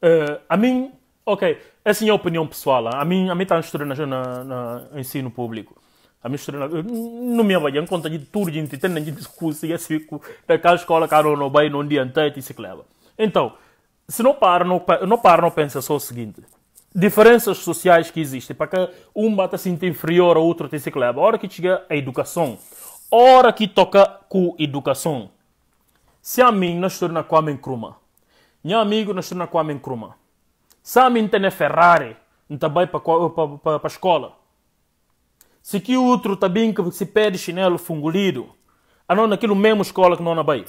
Uh, a mim, ok, essa é a opinião pessoal. Ah. A mim, a mim está a estudar na, na, na ensino público a misturar. No meu bairro, conta de tudo, de entender, de discurso, e assim, daquela escola, cara, no bairro, não adianta, e se leva. Então, se não para, não, não para, não pensa só o seguinte. Diferenças sociais que existem, para que um bata se assim, sente inferior ao outro, se leva. A hora que chega a educação, a hora que toca com educação. Se a mim, não estou na Kwame Nkrumah. Meu amigo, não estou na Kwame Nkrumah. Se a mim tem Ferrari, não está bem para a escola se que outro também que se pede chinelo fungulido, a não naquilo mesmo escola que não na bai.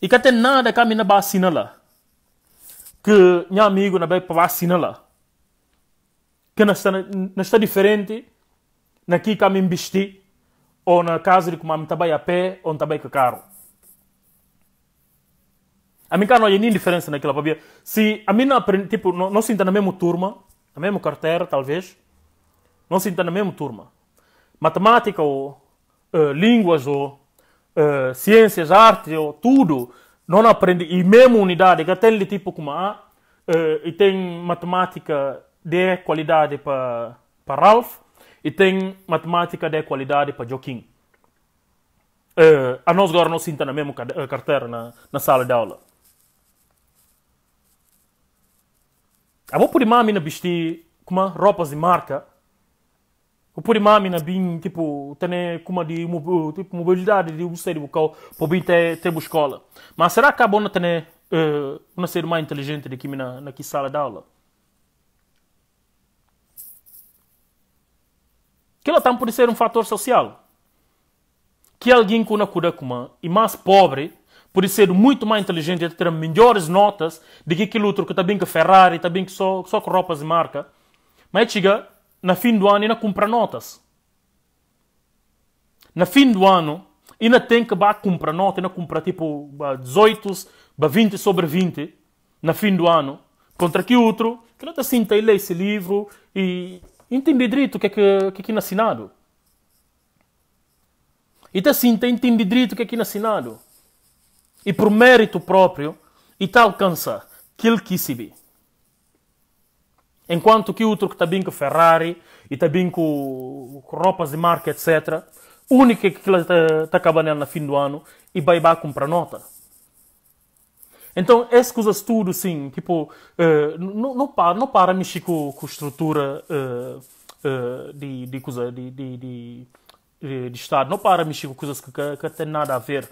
E que até nada que a mina vacina lá. Que meu amigo na para vacina lá. Que não está, não está diferente naquilo que a mim vesti, ou na casa de que a mim a pé, ou também com carro. A mim cá não há nenhuma diferença naquilo, Se a mim não aprende, tipo, não, não se entra na mesma turma, na mesma carteira, talvez, não se está na mesma turma. Matemática ou uh, línguas ou uh, ciências, arte ou tudo, não aprende. E mesmo unidade que tem de tipo como A, uh, e tem matemática de qualidade para Ralph, e tem matemática de qualidade para Joaquim. Uh, a nós agora não se está na mesma carteira na, na sala de aula. Eu vou por imã na vestir com roupas de marca por na bin tipo tem como de tipo mobilidade de usar o qual podem ter ter escola. Mas será que a bona tem uh, uma ser mais inteligente do que na na que sala de aula? Que ela também pode ser um fator social. Que alguém com uma cura como e mais pobre pode ser muito mais inteligente e ter melhores notas do que aquele outro que está bem com Ferrari, está bem que só só com roupas de marca. Mas chega na fim do ano ainda comprar notas. Na fim do ano ainda tem que comprar notas, ainda comprar tipo 18, 20 sobre 20 na fim do ano. Contra que outro que não está assim, tá esse livro e entende direito o que é que, que, é que assinado. É e está assim, tem entender direito o que é que assinado. É e por mérito próprio, e está alcançar aquilo que se vê. Enquanto que outro que está bem com Ferrari e está bem com, com roupas de marca, etc. O único que aquilo está tá acabando no fim do ano e vai vai comprar nota. Então, essas coisas tudo, sim, tipo, uh, não, não para, não para mexer com, com estrutura uh, uh, de, de, coisa, de, de, de, de, Estado, não para mexer com coisas que, que, que nada a ver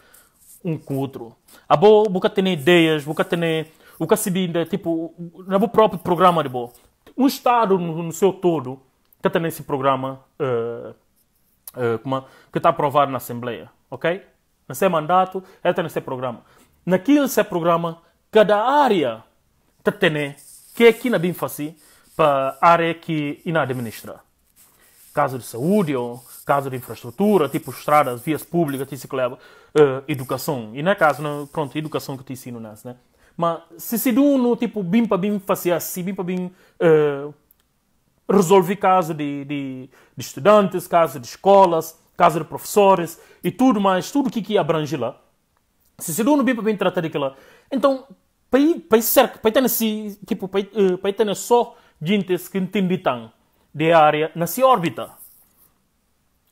um com o outro. A boa, boca tem ideias, boca tem, boca se tipo, no próprio programa de boa um Estado no, no seu todo que está nesse programa uh, uh, que está aprovado na Assembleia, ok? seu mandato, está nesse programa. Naquele seu programa, cada área que tá tendo que é aqui na Binfaci para a área que ina administra. Caso de saúde ou caso de infraestrutura, tipo estradas, vias públicas, tipo uh, educação. E não é caso, não, pronto, educação que te ensino nessa, né? Mas se se dá no tipo bim para bim fazer assim, bim para bim uh, eh, resolver caso de, de, de, estudantes, caso de escolas, caso de professores e tudo mais, tudo que que abrange lá. Se se dá no bim para bim tratar daquela. Então, para ir, para ir cerca, para ter nesse, tipo, para ir, eh, para ter só gente que entende tanto de área nessa órbita.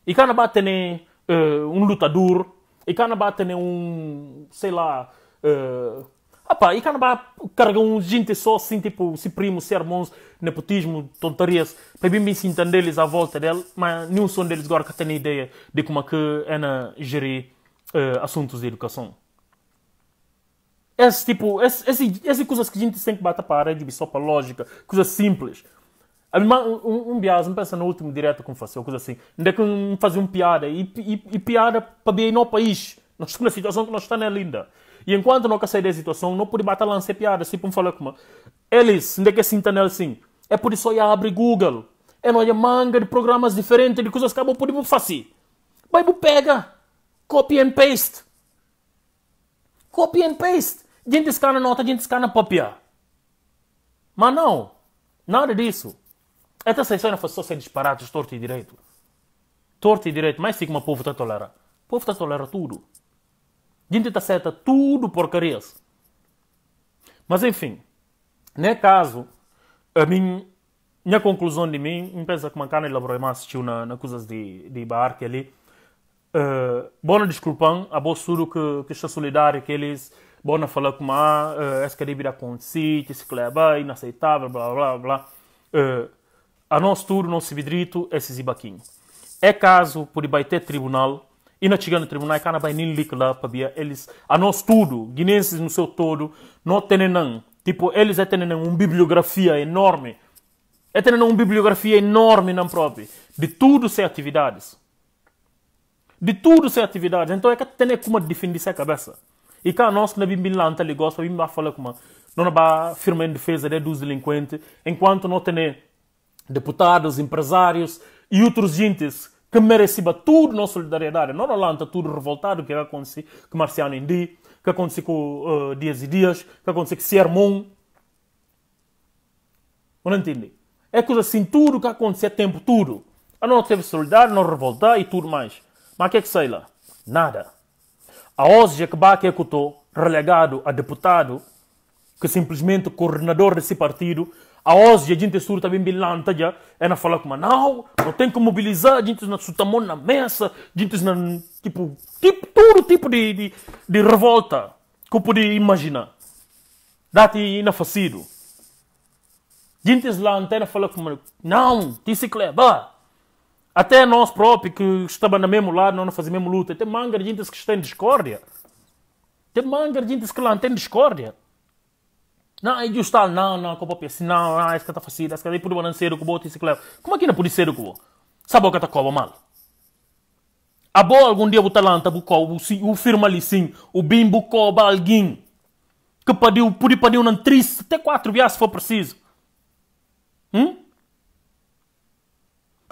E cada bate né, uh, eh, um lutador, e cada bate né, um, sei lá, uh, Opa, e Canabá um gente só assim, tipo, se primo, se irmãos, nepotismo, tontarias. Para bem, bem se entender eles à volta dele, mas nenhum som deles agora que tem ideia de como é que é na gerir uh, assuntos de educação. Esse tipo, esse, esse, esse coisas que a gente tem que bater para a de só para lógica, coisas simples. A um, um bias, me pensa no último direto que fazer, coisa assim, onde é que me fazia uma piada, e, e, e piada para bem no é país. Nós estamos na situação que nós estamos, é linda. E enquanto não saí da situação, não pude bater piada piadas, tipo, me falar como... Eles, onde é que sinta entendem assim? É por isso que eu abro Google. É não é manga de programas diferentes, de coisas que eu pude fazer. Mas pega, copy and paste. Copy and paste. Gente escana nota, gente escana papia. Mas não, nada disso. Esta sessão foi só ser disparados torto e direito. Torto e direito, mas fica uma povo está a tolerar. O povo está a tolerar tudo. Gente está certa, tá tudo porcarias. Mas enfim, nesse né, caso, a minha, minha conclusão de mim, me pensa que mancana elaborou mais assistiu na, na coisas de, de barque ali. Uh, bona desculpam, a bolsuro que, que está solidário que eles bona falar com a uh, eh, essa a acontece, que se cleba, inaceitável, blá blá blá. Uh, a nosso turno, nosso vidrito, esses ibaquinhos. É caso por ibaité tribunal e na chegando no tribunal cana vai nem lá para eles a nós tudo guinenses no seu todo não tem não tipo eles é têm uma bibliografia enorme é tendo uma bibliografia enorme não próprio de tudo ser atividades de tudo ser atividades então é que tem como defender essa cabeça e cá nós que na bimbi lá então gosta bimbi tá vai falar como não vai é firme em defesa de né, dos delinquentes enquanto não tem né, deputados empresários e outros gentes que mereciba tudo nossa solidariedade. Não lanta tudo revoltado que aconteceu com Marciano Indi, que aconteceu com uh, Dias e Dias, que aconteceu com Sermon. Não entendi. É coisa assim, tudo que aconteceu, tempo tudo. A não teve solidariedade, não revoltar e tudo mais. Mas o que é que sei lá? Nada. A hoje é que Baque é que estou relegado a deputado, que simplesmente coordenador desse partido, a e a gente surta bem bilanta já, é na falar com não, não tem como mobilizar, a gente na surta mão na mesa, a gente na, tipo, tipo, todo tipo de, de, de revolta que eu podia imaginar. Dá-te na facido. Gente lá antena fala com não, disse que leva. Até nós próprios que estamos no mesmo lado, não fazemos mesmo luta. Tem manga de gente que está em discórdia. Tem manga de gente que lá tem discórdia. Não, é justal, não, não, como pensi, não, ah, essa tá facilita, por um ano ser o bote, se leva. Como é que não pode ser o que Sabe o que com o mal? A boa algum dia tá, o talanta bucou, o firma ali sim, o bim bucou alguém que pode, pude para um triste, até quatro vias se for preciso. Hum?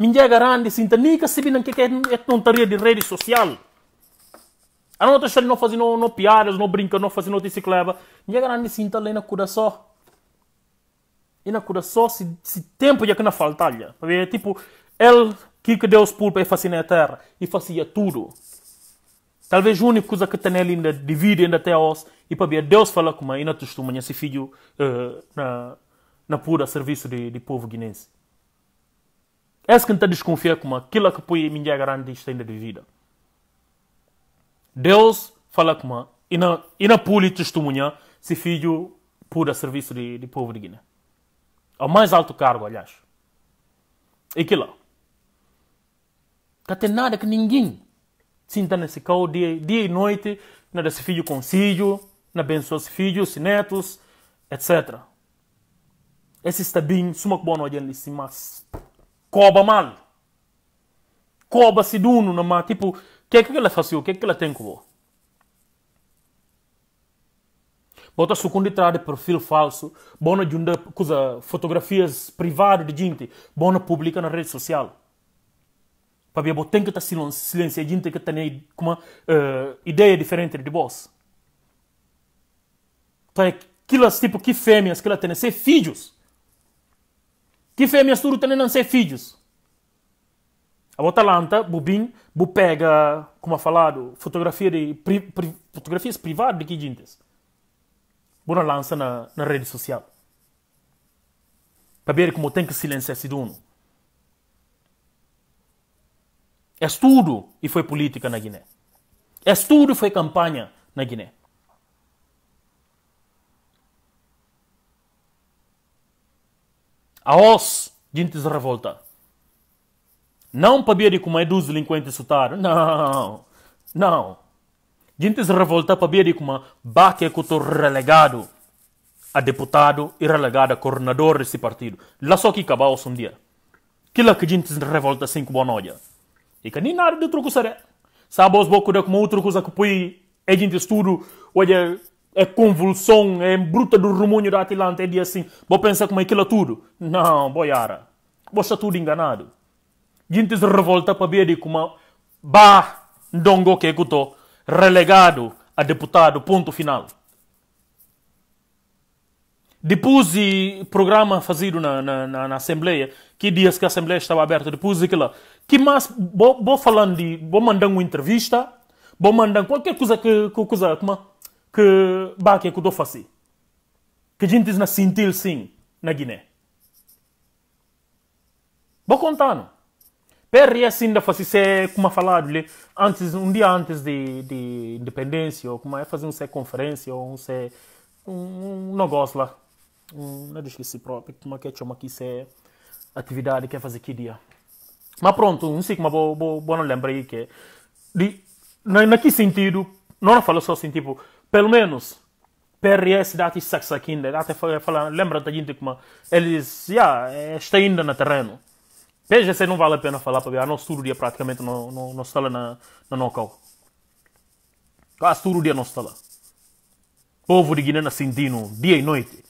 Minha é grande sintonia que se vê quer que é tontaria de rede social. A não estar não fazendo não piadas, não brinca, não fazer notícia cleva. E a grande sinta ali na cura só. E na cura só se, se tempo já que não falta. É tipo, ele que que Deus pulpa e fazia a terra e fazia tudo. Talvez a única coisa que tem ali ainda divide ainda até hoje e para ver Deus falar com ele, na testemunha esse filho uh, na, na pura serviço de, de povo guinense. Esse que não está desconfiar com aquilo que põe a minha grande ainda de vida. Deus fala com e na, e na pule testemunha se filho a serviço de, de povo de Guiné. Ao mais alto cargo, aliás. E que lá. Que tem nada que ninguém sinta nesse carro dia, dia e noite, nada se filho consigo, na abençoa se filhos, netos, etc. Esse está bem, suma que bom olhando assim, mas cobra mal. Cobra-se duno, na Tipo, que é que ela faz? O que é que ela tem como? Bota sucundi de perfil falso, bota junda coisa fotografias privadas de gente, bota publica na rede social. Para ver, tem que estar tá silêncio, gente que tem tá uma eh, ideia diferente de vós. Então, é aquelas tipo que fêmeas que ela tem, né? ser filhos. Que fêmeas tudo tem não né? ser filhos. O Atalanta, o BIM, pega, como é falado, fotografia de, pri, pri, fotografias privadas de que gentes. O lança na, na rede social. Para ver como tem que silenciar esse dono. É tudo e foi política na Guiné. É tudo e foi campanha na Guiné. A os, gentes revolta. Não para ver como é dos delinquentes soltaram. Não. Não. Gente se revolta para ver como baque que estou relegado a deputado e relegado a coordenador desse partido. Lá só que acabou um dia. Aquilo que a gente se revolta assim com boa E que nem nada de truco será. Sabe os bocos de como outra coisa que põe a gente estudo, olha, é convulsão, é bruta do rumônio da Atilante, é dia assim, vou pensar como é aquilo tudo. Não, boiara, vou estar tudo enganado. Gente se revolta para ver de como bah, Ndongo Kekuto, relegado a deputado, ponto final. Depois de programa fazido na, na, na, na, Assembleia, que dias que a Assembleia estava aberta, depois de que lá, que mais, vou, vou falando de, vou mandando uma entrevista, vou mandando qualquer coisa que, que coisa, como, que, bah, que eu estou fazendo. Que a gente diz na sim, na Guiné. Vou contando. PRS ainda fazia, como falado, antes, um dia antes de, de independência, ou como é fazer uma conferência, ou um, um, um negócio lá. Um, não é esqueci próprio, como é que chama aqui, se é atividade que é fazer que dia. Mas pronto, não sei como vou, vou, vou não lembrar aí que é. de, na, que sentido, não falo só assim, tipo, pelo menos PRS dá-te sexo aqui ainda, falar, lembra da gente como eles, já, yeah, está ainda no terreno. PGC não vale a pena falar para ver. A nossa todo dia praticamente não, não, não está lá na, na Nocau. Quase todo dia não está lá. Povo de Guiné sentindo dia e noite.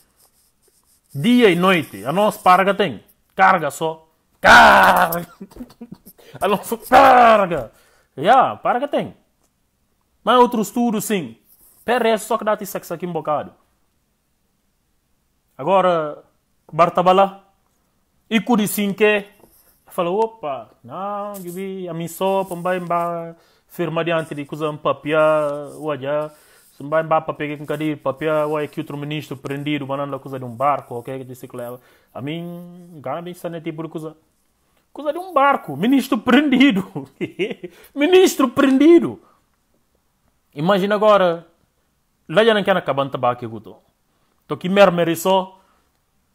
Dia e noite. A nossa parga tem. Carga só. Carga! [laughs] A nossa carga! Já, yeah, parga tem. Mas outros tudo sim. PRS só que dá sexo aqui um bocado. Agora, Bartabala. E que fala, opa, não, gibi, a mim só, bem mba, firma diante de cuzão papia, olha, se bem mba para que um cadir, papia, olha que outro ministro prendido, banando a coisa de um barco, ok, é que disse que leva. A mim, gana isso é tipo de coisa. Coisa de um barco, ministro prendido. [laughs] ministro prendido. Imagina agora, lá já não quer acabar de tabaco que eu tô. Tô aqui mermeri só,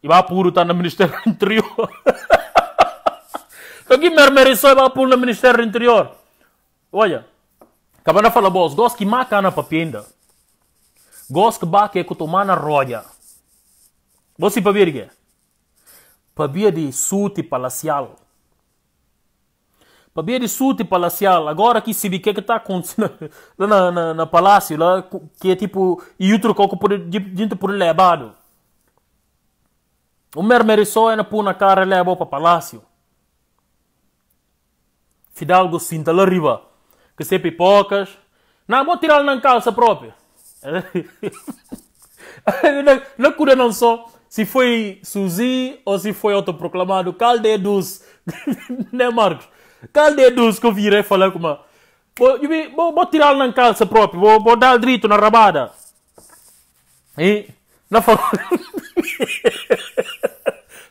e vai puro tá no Ministério Interior. [laughs] Aqui me armerizou para pôr no Ministério do Interior. Olha, acabando de falar, boss, gosto que maca na papinda. Gosto que baque é que tomar na roda. Você para ver que? Para ver de suti palacial. Para ver de suti palacial. Agora que se vê que está acontecendo na, na, na, palácio, lá, que é tipo, e outro coco por, dentro por levado. O mermerizou é na pôr na cara e levou para palácio. Fidalgo lá Riba, que ser pipocas. Não, vou tirar na calça própria. na, na cura não só se foi Suzy ou se foi autoproclamado, [laughs] calde dos, né Marcos? Calde dos que eu virei falar com uma. Vou, vou, vou tirar na calça própria, vou, vou dar drito na rabada. E na falou.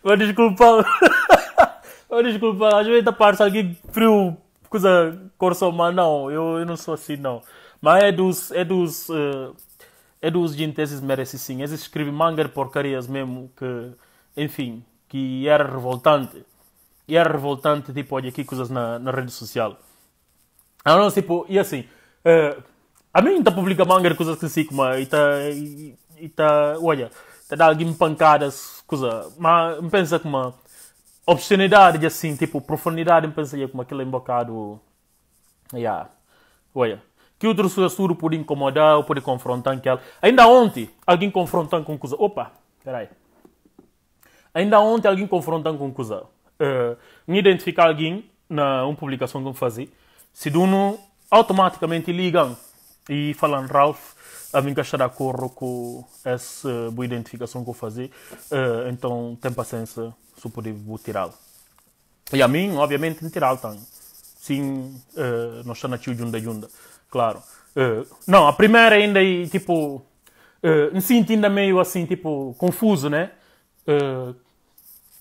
vou desculpar. [laughs] Oh, desculpa, às vezes da parte alguém frio, coisa mas não, eu, eu não sou assim, não. Mas é dos. É dos uh, é dos jinteses merece sim. Esses escrevem manga porcarias mesmo que. Enfim, que era revoltante. E era revoltante, tipo, olha aqui coisas na, na rede social. Ah, não, tipo, e assim. Uh, a mim está publica manga coisas que como é, E tá. E, e tá olha, está dando alguém pancadas, coisa. Mas pensa que uma. É obscenidades assim, tipo profundidade eu pensei, como aquele embocado. É yeah. Olha. Que outro assunto pode incomodar ou pode confrontar aquele. Ainda ontem, alguém confrontando com coisa. Opa, peraí. Ainda ontem, alguém confrontando com coisa. Uh, me identificar alguém na uma publicação que eu fazer. Se não automaticamente ligam e falam, Ralph, a mim está de acordo com essa boa identificação que eu fazer. Uh, então, tem paciência super vou tirá-lo. E a mim, obviamente, tirá-lo também. Sim, uh, nós estamos aqui junto a junto, claro. Uh, não, a primeira ainda, tipo, uh, me sinto ainda meio assim, tipo, confuso, né? O uh,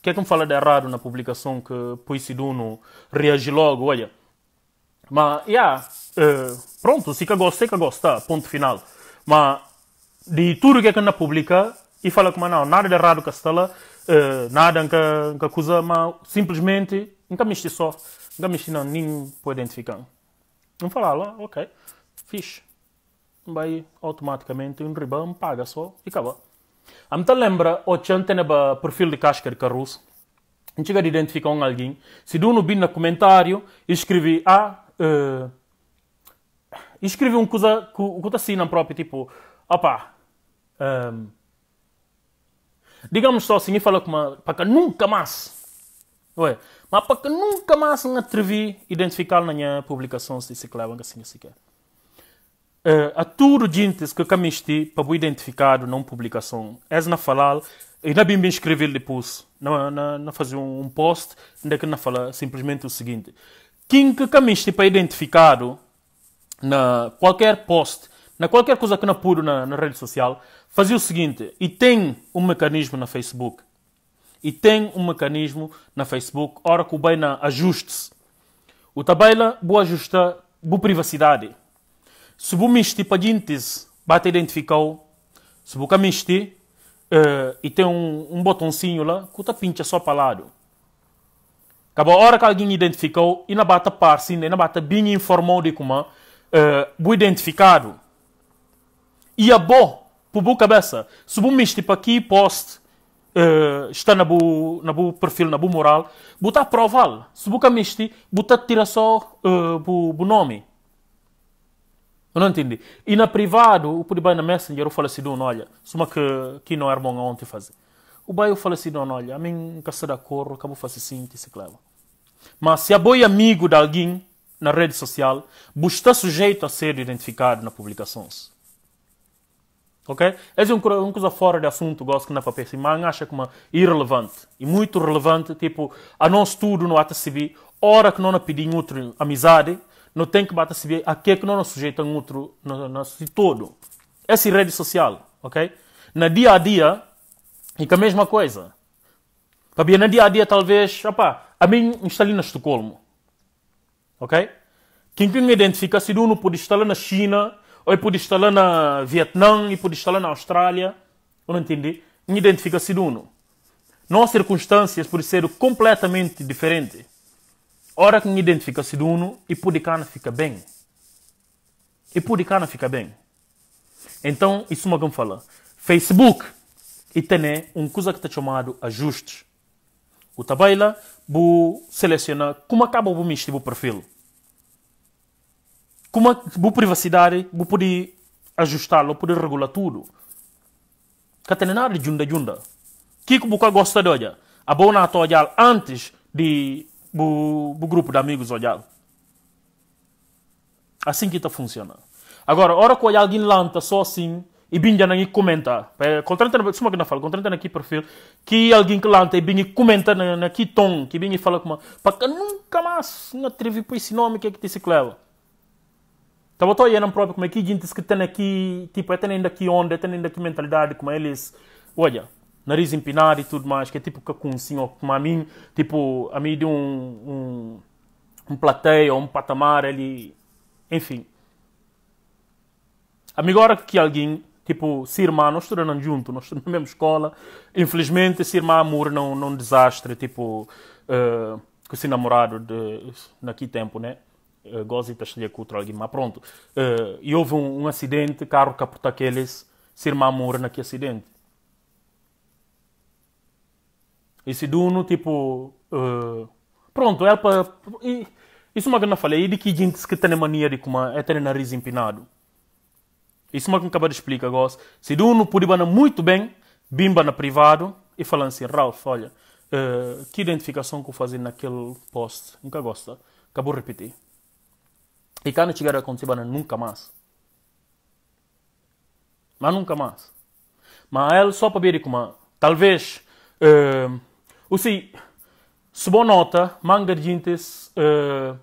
que é que me fala de errado na publicação que Duno reage logo, olha. Mas, yeah, uh, pronto, se que gosta, que gosta, tá, ponto final. Mas, de tudo que é que anda publica, e fala que, não, nada de errado que está lá, uh, nada nunca acusa, coisa mal simplesmente nunca mexe só nunca mexe não nem pode identificar não falar lá ok fixe vai automaticamente um ribão paga só e acabou a me lembra o tem o perfil de casca é de carroço não chega a identificar um alguém se do no bin no comentário escrevi ah uh, escrevi um coisa que co, co, assim na própria tipo opa, um, ehm, Digamos só assim, e fala com uma, para que nunca mais, ué, mas para que nunca mais me atrevi a identificar na minha publicação se claro que assim sequer. Uh, a tudo gente que camiste para identificar identificado na publicação, és na falar, e na bem bem escrever depois, na, na, na fazer um, um post, onde que na fala simplesmente o seguinte, quem que camiste para identificar na qualquer post, na qualquer coisa que na puro na, na rede social, fazia o seguinte, e tem um mecanismo na Facebook. E tem um mecanismo na Facebook, ora que o bem ajuste-se. O tabela boa ajusta, boa privacidade. Se o misti para gente bate identificou, se o misti uh, e tem um, um botãozinho lá, que o pincha só para lado. Acabou a hora que alguém identificou, e na bata parse, né, na bata bem informou de como, uh, eh, bo identificado. E a boa Pubu cabeça. Subumiste tipo aqui, post. Uh, eh, está na bu, na bu perfil, na bu moral. Botar proval. Subuca misti, tipo, botar tira só uh, eh, bu, nome. Eu não entendi. E na privado, o pude na Messenger, eu falei assim, não, olha, suma que, que não é era bom ontem fazer. O bairro fala assim, não, olha, a mim caça da cor, acabou fazer assim, que se clava. Mas se a boi amigo de alguém na rede social, está sujeito a ser identificado nas publicações. Ok? É uma, coisa fora de assunto, gosto que não é para pensar, acha que é irrelevante. E muito relevante, tipo, a não estudo no civil, hora que não pedimos outro amizade, não tem que bater civil, a que é que não nos um outro no nosso todo. Essa é assim, rede social, ok? Na dia a dia, e que é a mesma coisa. Sabia? Na dia a dia, talvez, opa, a mim instalei na Estocolmo, ok? Quem que identifica se não pode instalar na China, ou é pode instalar na Vietnã, e pode instalar na Austrália. Eu não entendi. Não identifica-se de uno. Não há circunstâncias por ser completamente diferente. Ora que não identifica-se de uno, e pode cana fica bem. E pode cana fica bem. Então, isso é o que falo. Facebook e tem um coisa que está chamado ajustes. O tabela vou seleciona como acaba o meu do perfil como a privacidade vou poder ajustar, lo poder regular tudo. Catalinar de junda junda. que você gosta de olhar. A bona atoja antes de bu, grupo de amigos olhar. Assim que está funcionando. Agora, hora que alguém lanta só assim e binja nangi comenta. Contrata na que não fala, contrata naqui perfil que alguém que lanta e binja comenta naquele tom, que binja fala com uma, para nunca mais não atrevi por esse nome que é que te se clava. Tava tô olhando próprio como é que gente que tem aqui, tipo, é ainda aqui onda, é ainda aqui mentalidade, como eles, olha, nariz empinado e tudo mais, que é tipo com um senhor como a mim, tipo, a mim de um, um, um plateia ou um patamar, ele, enfim. Amigo, agora que alguém, tipo, se irmã, nós estudamos junto, nós estudamos na mesma escola, infelizmente, se irmã amor não, não desastre, tipo, uh, com esse namorado de, naquele tempo, né? com lhe Kutrog, mas pronto. Eh, e houve um, um acidente, carro capota aqueles, se irmão morre naquele acidente. Esse Duno, tipo. Uh, pronto, é para. isso é uma que eu não falei, e de que gente que tem mania de comer, é ter nariz empinado. Isso é uma que eu acabei de explicar agora. Se Duno podia muito bem, bimba na privado, e falando assim: Ralph, olha, uh, que identificação que eu fazer naquele post? Nunca gosta. Acabou de repetir. E cá não chegaram a acontecer nunca mais. Mas nunca mais. Mas ele só para ver como é. talvez uh, o se se boa nota manga de gente. uh,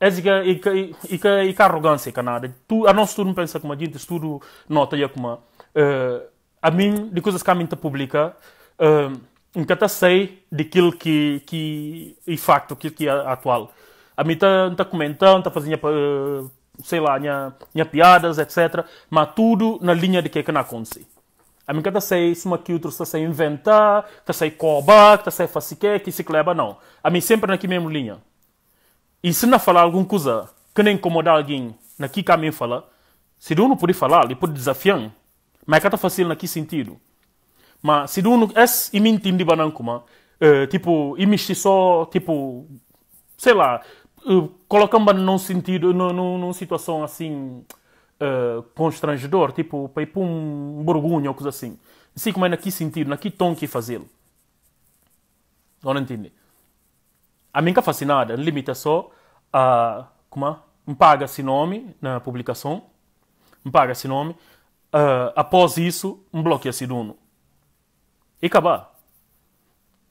é que e que e que arrogância que nada tu a nós tudo pensa como a gente tudo nota e é como uh, a mim de coisas que a mim publica uh, eh, nunca sei daquilo que que e facto aquilo que é atual a mim está tá comentando, está fazendo, eh, sei lá, minha, minha piadas, etc. Mas tudo na linha de que é que não acontece. A mim está sei se uma que outro está tá tá sei inventar, está sei cobrar, está sei fazer que, que se cleba, não. A mim sempre naquela mesma linha. E se não falar alguma coisa que não incomoda alguém, naquele caminho fala, se eu não puder falar, ele pode desafiar. Mas é tá fácil naquele sentido. Mas se eu não... Esse é e me entende, eh, tipo, e mexe só, tipo, sei lá, eh, colocamos num sentido, num, numa situação assim uh, constrangedor, tipo, para ir para um Borgonha ou coisa assim. sei como é naquele sentido, naquele tom que fazê-lo. Não entendi A minha é fascinada limita só a, como é me paga esse nome na publicação, me paga esse nome, uh, após isso, me bloqueia esse dono. E acabar.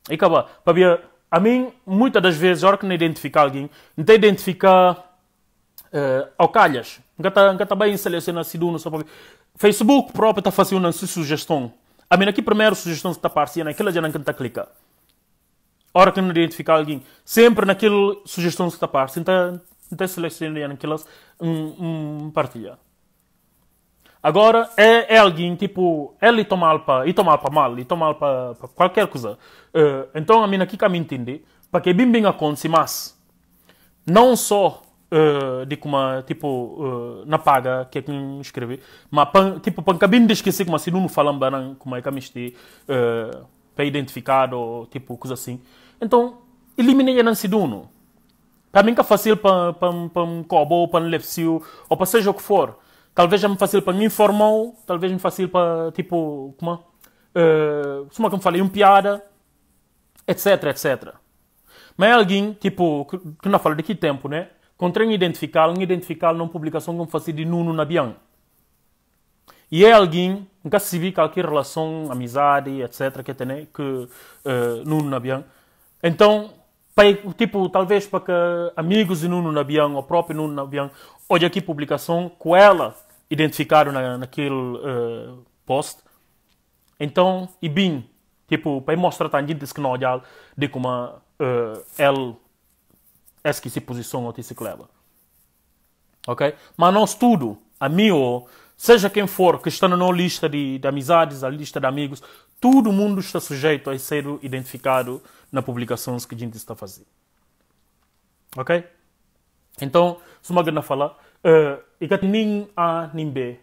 E acabar. Para ver a mim, muitas das vezes, a hora que não identificar alguém, não tem identificar uh, eh, ao calhas. Nunca está tá bem selecionado é no seu Facebook próprio está fazendo a sugestão. A mim, aqui primeiro sugestão está aparecendo, naquela já não está clicar. A hora que não tá identificar alguém, sempre naquela sugestão está aparecendo, então está então selecionando aquelas um, um, partilhar. Agora é, é alguém tipo, ele é tomar para, e tomar para mal, e tomar para qualquer coisa. Uh, então a mina aqui que me entende, para que bem bem acontece, mas não só uh, de como tipo uh, na paga que é que me escreve, mas pan, tipo para que bem de esquecer como assim não falam bem né, como é que me este uh, para identificar ou tipo coisa assim. Então eliminei a Nancy Duno. Para mim que é fácil para para para um cobo, para um lepsil ou para seja o que for talvez é me fácil para me informar, talvez é mais fácil para, tipo, como uh, como é que me falei, uma piada, etc, etc. Mas é alguém, tipo, que não fala de que tempo, né? Contra identificar, identificar numa publicação que eu faço de Nuno na E é alguém, nunca se viu qualquer relação, amizade, etc, que tem, né? que uh, Nuno na Bian. Então, tipo, talvez para que amigos de Nuno Nabian, ou próprio Nuno Nabian, olhe aqui publicação com ela, identificaram na, naquele uh, post. Então, e bem, tipo, para mostrar a gente que não olha de como uh, eh, ele é que se posiciona ou se leva. Ok? Mas não tudo, A mim, ou seja quem for que está na lista de, de, amizades, a lista de amigos, todo mundo está sujeito a ser identificado na publicação que a gente está fazendo. Ok? Então, se uma grande falar, Uh, e que nem A nem B.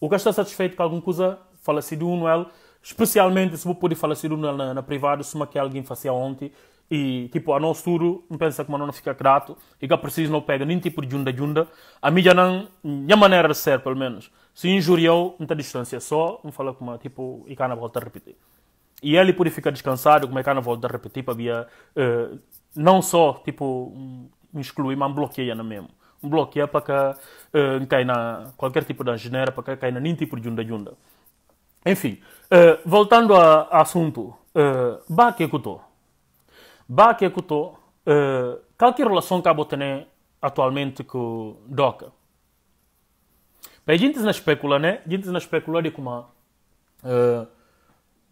O que está satisfeito com alguma coisa, fala-se assim de um Noel. Especialmente se vou poder falar assim de um Noel na, na privada, se uma que alguém fazia assim ontem. E, tipo, a nosso futuro, não pensa que não fica grato. E que preciso não pega nenhum tipo de junda-junda. A mídia não, minha maneira de ser, pelo menos. Se injuriou, muita distância só, não fala com uma, tipo, e cá na volta a repetir. E ele podia ficar descansado, como é que eu não a repetir para via, uh, não só, tipo, me excluir, mas bloqueia na mesmo bloquear para cá uh, eh, cair na qualquer tipo de genera, para cá cair na nenhum tipo de junda-junda. Enfim, uh, voltando ao assunto, uh, eh, ba que escutou? Ba que escutou? Uh, qual que relação que eu tenho atualmente com DOCA? Bem, a gente não especula, né? A gente não especula de como... Uh,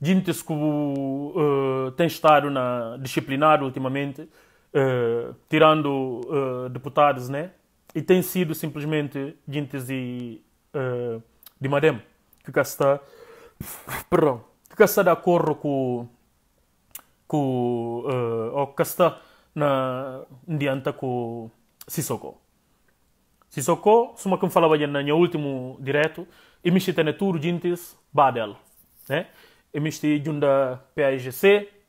gente que uh, tem estado na disciplinar ultimamente, uh, tirando uh, deputados, né? e tem sido simplesmente Gintes e uh, eh, de Madem, que cá está, perdão, que cá está de acordo com, com uh, ou que está na diante com Sissoko. Sissoko, suma que falava na minha último direto, e me chitane tudo Gintes Badel, né? E me junto PAGC uh,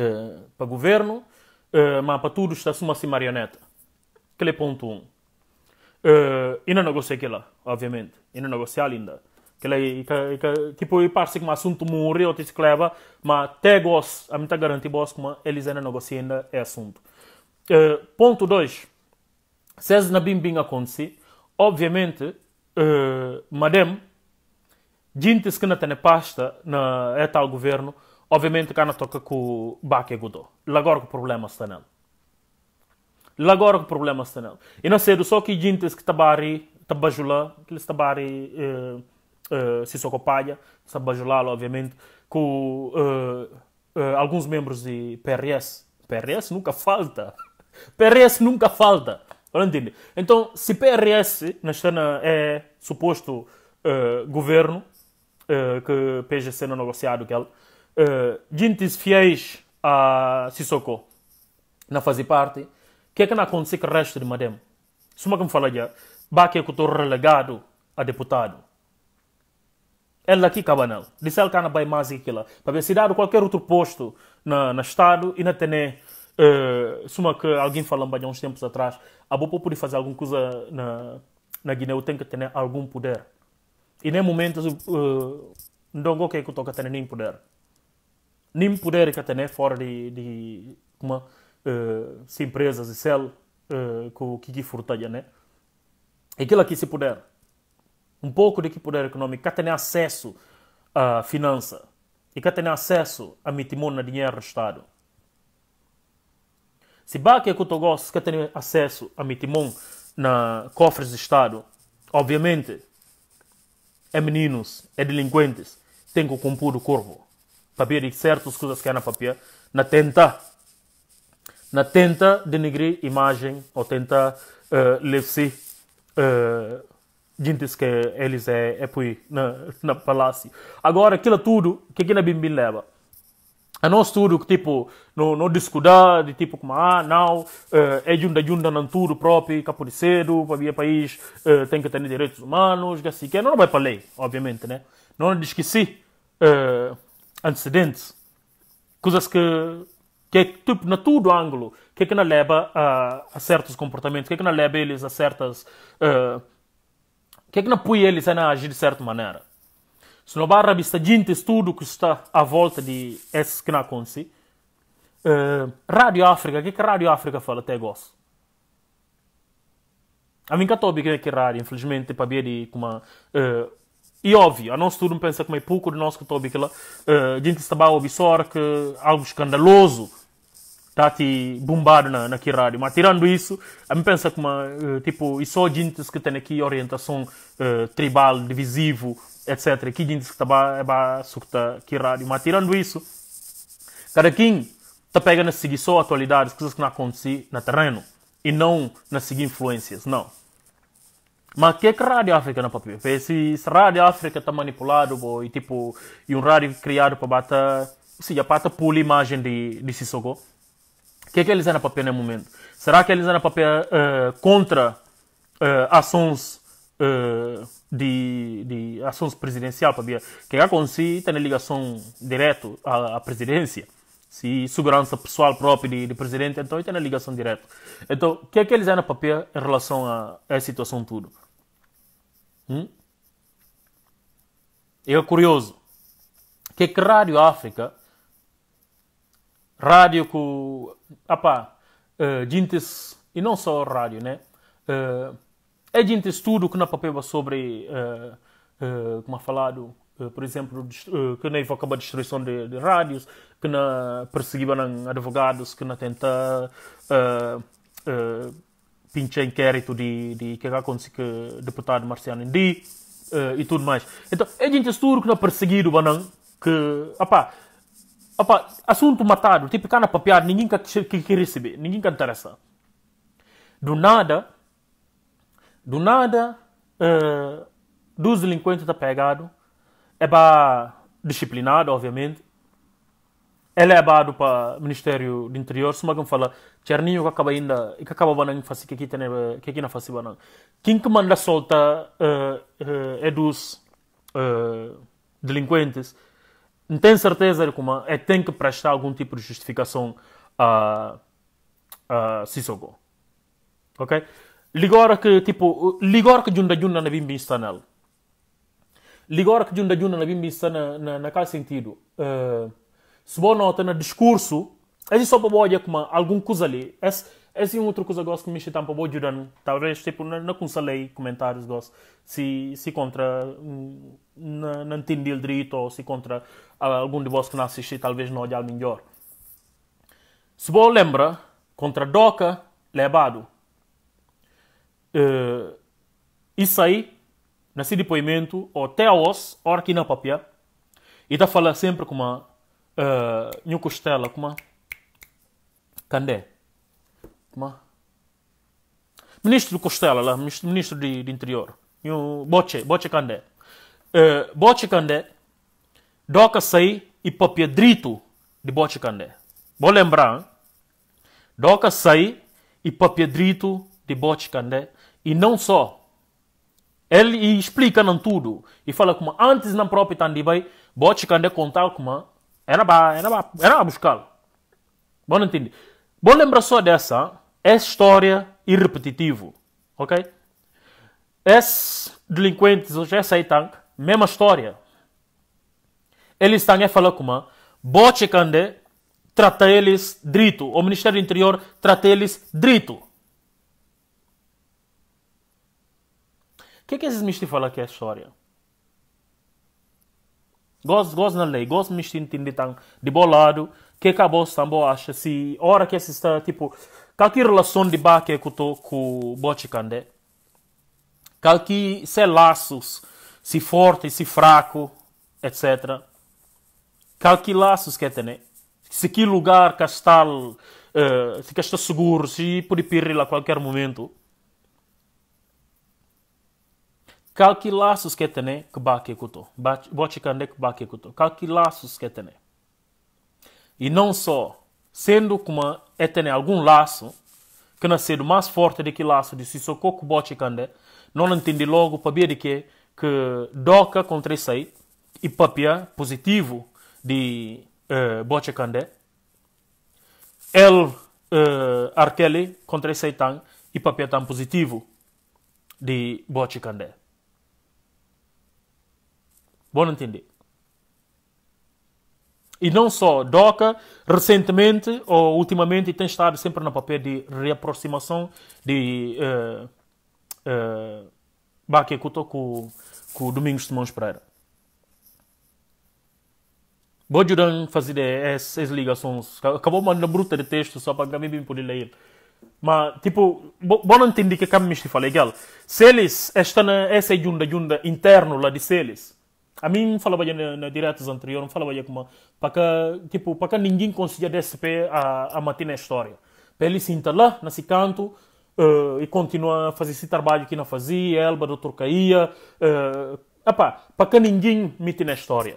eh, para governo, uh, mas para tudo está suma-se marioneta. que é ponto 1. Um. ಇನ್ನೂ eh, ನಗೋಸೆಕಿಲ್ಲ obviamente ಇನ್ನೂ negocialinda aquela que tipo e parece que um assunto morre ou te esclava mas até gos a mim tá garantir bos eles ainda negociam ainda é assunto uh, ponto 2 se na bim bim acontecer obviamente uh, eh, madame gente que não tem pasta na é tal governo obviamente que não toca com o baque agora o problema está nela Lagora problema está têm. E não cedo só que gente que tabari, tabajula, que eles tabari eh, eh, se socopalha, tabajula, obviamente, com alguns membros de PRS. PRS nunca falta. [laughs] PRS nunca falta. entende? Então, se PRS na cena é suposto governo, eh, que PGC não negociado, que ele, eh, gente fiéis a Sissoko, não fazem parte, que é que não acontece com o resto de madem? Se uma que me fala já, é que eu estou relegado a deputado. Ela aqui Cabanel. Disse ela que não vai mais aquilo. Para ver se dá qualquer outro posto na, na Estado e na Tene. Uh, eh, se uma que alguém falou há uns tempos atrás, a Bopo poder fazer alguma coisa na, na Guiné, eu tenho que ter algum poder. E nem momentos, uh, eh, não é que eu estou a ter nem poder. Nem poder que eu tenho fora de, de uma eh, se empresas e sell uh, eh, com o Kiki Furtaya, né? Aquilo que se puder, um pouco de que poder econômico, que tem acesso à finança e que tem acesso a mitimon na dinheiro restado. Se bem que eu gosto que tem acesso a mitimon na cofres do Estado, obviamente, é meninos, é delinquentes, tem que compor o corvo. para e certas coisas que há na papel, na tentar na tenta denigrir imagem ou tenta uh, eh, levar-se uh, gente que eles é, é pui na, na palácio. Agora, aquilo tudo que aqui na Bimbi leva. A nosso tudo que tipo, não, não discordar de tipo como, ah, não, uh, é junta, junta, não tudo próprio, capo é de cedo, para o país uh, tem que ter direitos humanos, que assim que é não vai para a lei, obviamente, né? Não esqueci uh, antecedentes, coisas que que é tipo na todo ângulo que é que não leva a, ah, a certos comportamentos que é que não leva eles a certas uh, que é que não põe eles a não agir de certa maneira se não barra vista gente tudo que está à volta de esses que não consi, uh, Rádio África que é que Rádio África fala até gosto a mim catou que é que rádio infelizmente para ver de uh, e óbvio, a nosso turno pensa que é pouco de nós que estou lá, uh, gente está a ouvir que algo escandaloso, está te bombar na, na rádio. Mas tirando isso, a mim pensa que eh, tipo, e só gente que tem aqui orientação uh, tribal, divisivo, etc. Que gente que está a sucta que rádio. Mas tirando isso, cada quem está pegando a seguir só atualidades, coisas que não acontecem no terreno e não na seguir influências, não. Mas que é que Rádio África pode ver? Se, a Rádio África está manipulado, e, tipo, e um rádio criado para bater, se já pôr a imagem de, de Sissoko, que é que a Elisana Papé no momento? Será que eles Elisana Papé uh, eh, contra uh, ações uh, de, de ações presidencial para que a é tem ligação direto à, à, presidência? Se segurança pessoal própria de, de presidente, então tem ligação direta. Então, o que é que a Elisana Papé em relação a, a essa situação tudo? Hum? Eu curioso. Que, que Rádio África, rádio que apá, uh, eh, e não só a rádio, né? Uh, é gente tudo que na papel sobre, uh, uh, como é falado, uh, por exemplo, que na evoca a destruição de, de rádios, que na perseguiba advogados, que na tenta pinche inquérito de, de que aconteceu com o deputado Marciano Indi uh, e tudo mais. Então, é gente tudo que na é perseguido, banan que, apá, opa, assunto matado, tipo, cana papiar, ninguém quer, quer receber, ninguém quer interessa. Do nada, do nada, uh, eh, dos delinquentes está pegado, é para disciplinado, obviamente. Ele é abado para o Ministério do Interior, se não fala, Tcherninho que acaba ainda, que acaba banando que aqui tem, eh, que aqui não faz banando. Quem que manda solta uh, uh, é dos uh, delinquentes, não tenho certeza que é, tem que prestar algum tipo de justificação a, a Sissoko. Ok? Ligora que, tipo, ligora que Junda Junda na Bimbi está nela. Ligora que Junda Junda na Bimbi está na, na, naquele sentido. Uh, se boa nota no discurso, é só para boa que algum coisa ali. É assim, outra coisa que gosto de me citar tá para o Bojuran, talvez, tipo, não, não conselhei comentários, gosto, se, se contra, não, não entendi direito, ou se contra ah, algum de vocês que não assisti, talvez não olhe melhor. Se você lembra, contra Doca, levado. Uh, isso aí, nesse depoimento, ou até os, ou aqui na papel, e está falando sempre com uma, uh, Costela, com uma, Candé. Ma. Ministro Costello, lá, ministro de, de interior. E o Boche, Boche Candé, Uh, eh, Boche Candé, doca sei e papia drito de Boche Candé. Vou lembrar, hein? Eh? doca sei e papia drito de Boche Candé. E não só. Ele explica não tudo. E fala como antes na própria Tandibai, Boche Candé contar como eh? era ba, era ba, era buscar. Bom entender. Bom lembrar só dessa, é história e repetitivo, ok? Esses delinquentes, hoje essa aí tank, mesma história. Eles estão a falar com uma bote cande, trata eles drito. O Ministério do Interior trata eles drito. O que é que esses mistos falam que é história? Gosto, na lei, gosto de me entender de bolado, que acabou-se também, acha, se hora que esses, tipo, Kalki relação de baque que to com Bochicande. Kalki se é laços, se forte, se fraco, etc. Kalki laços que é tem. Se que lugar que está, uh, se que está seguro, se pode perder a qualquer momento. Kalki laços que é tem que baque que to. Bochicande que baque que to. Kalki laços que tem. E não só sendo que uma é ter algum laço que nascer mais forte do que laço de Sissoko Bochi Kande, não entende logo para ver de que que doca contra isso aí e papia positivo de uh, eh, Bochi Kande. El uh, contra isso aí e papia tão positivo de Bochi Kande. Bom entender. E não só, DOCA recentemente ou ultimamente tem estado sempre no papel de reaproximação de uh, eh, uh, eh, Baque Kuto é com, com Domingos Simões Pereira. Vou fazer é essas ligações. Acabou mandando bruta de texto só para mim poder ler. Mas, tipo, bom não entender é que a me falei, Se eles estão nessa junda, junta interna lá de Seles a mim não falava na, na diretos anteriores, não falava como para que tipo para que ninguém consiga DSP a a manter na história. Para ele se lá nesse canto uh, e continuar a fazer esse trabalho que não fazia, Elba Doutor Caía. uh, eh, para que ninguém mete na história.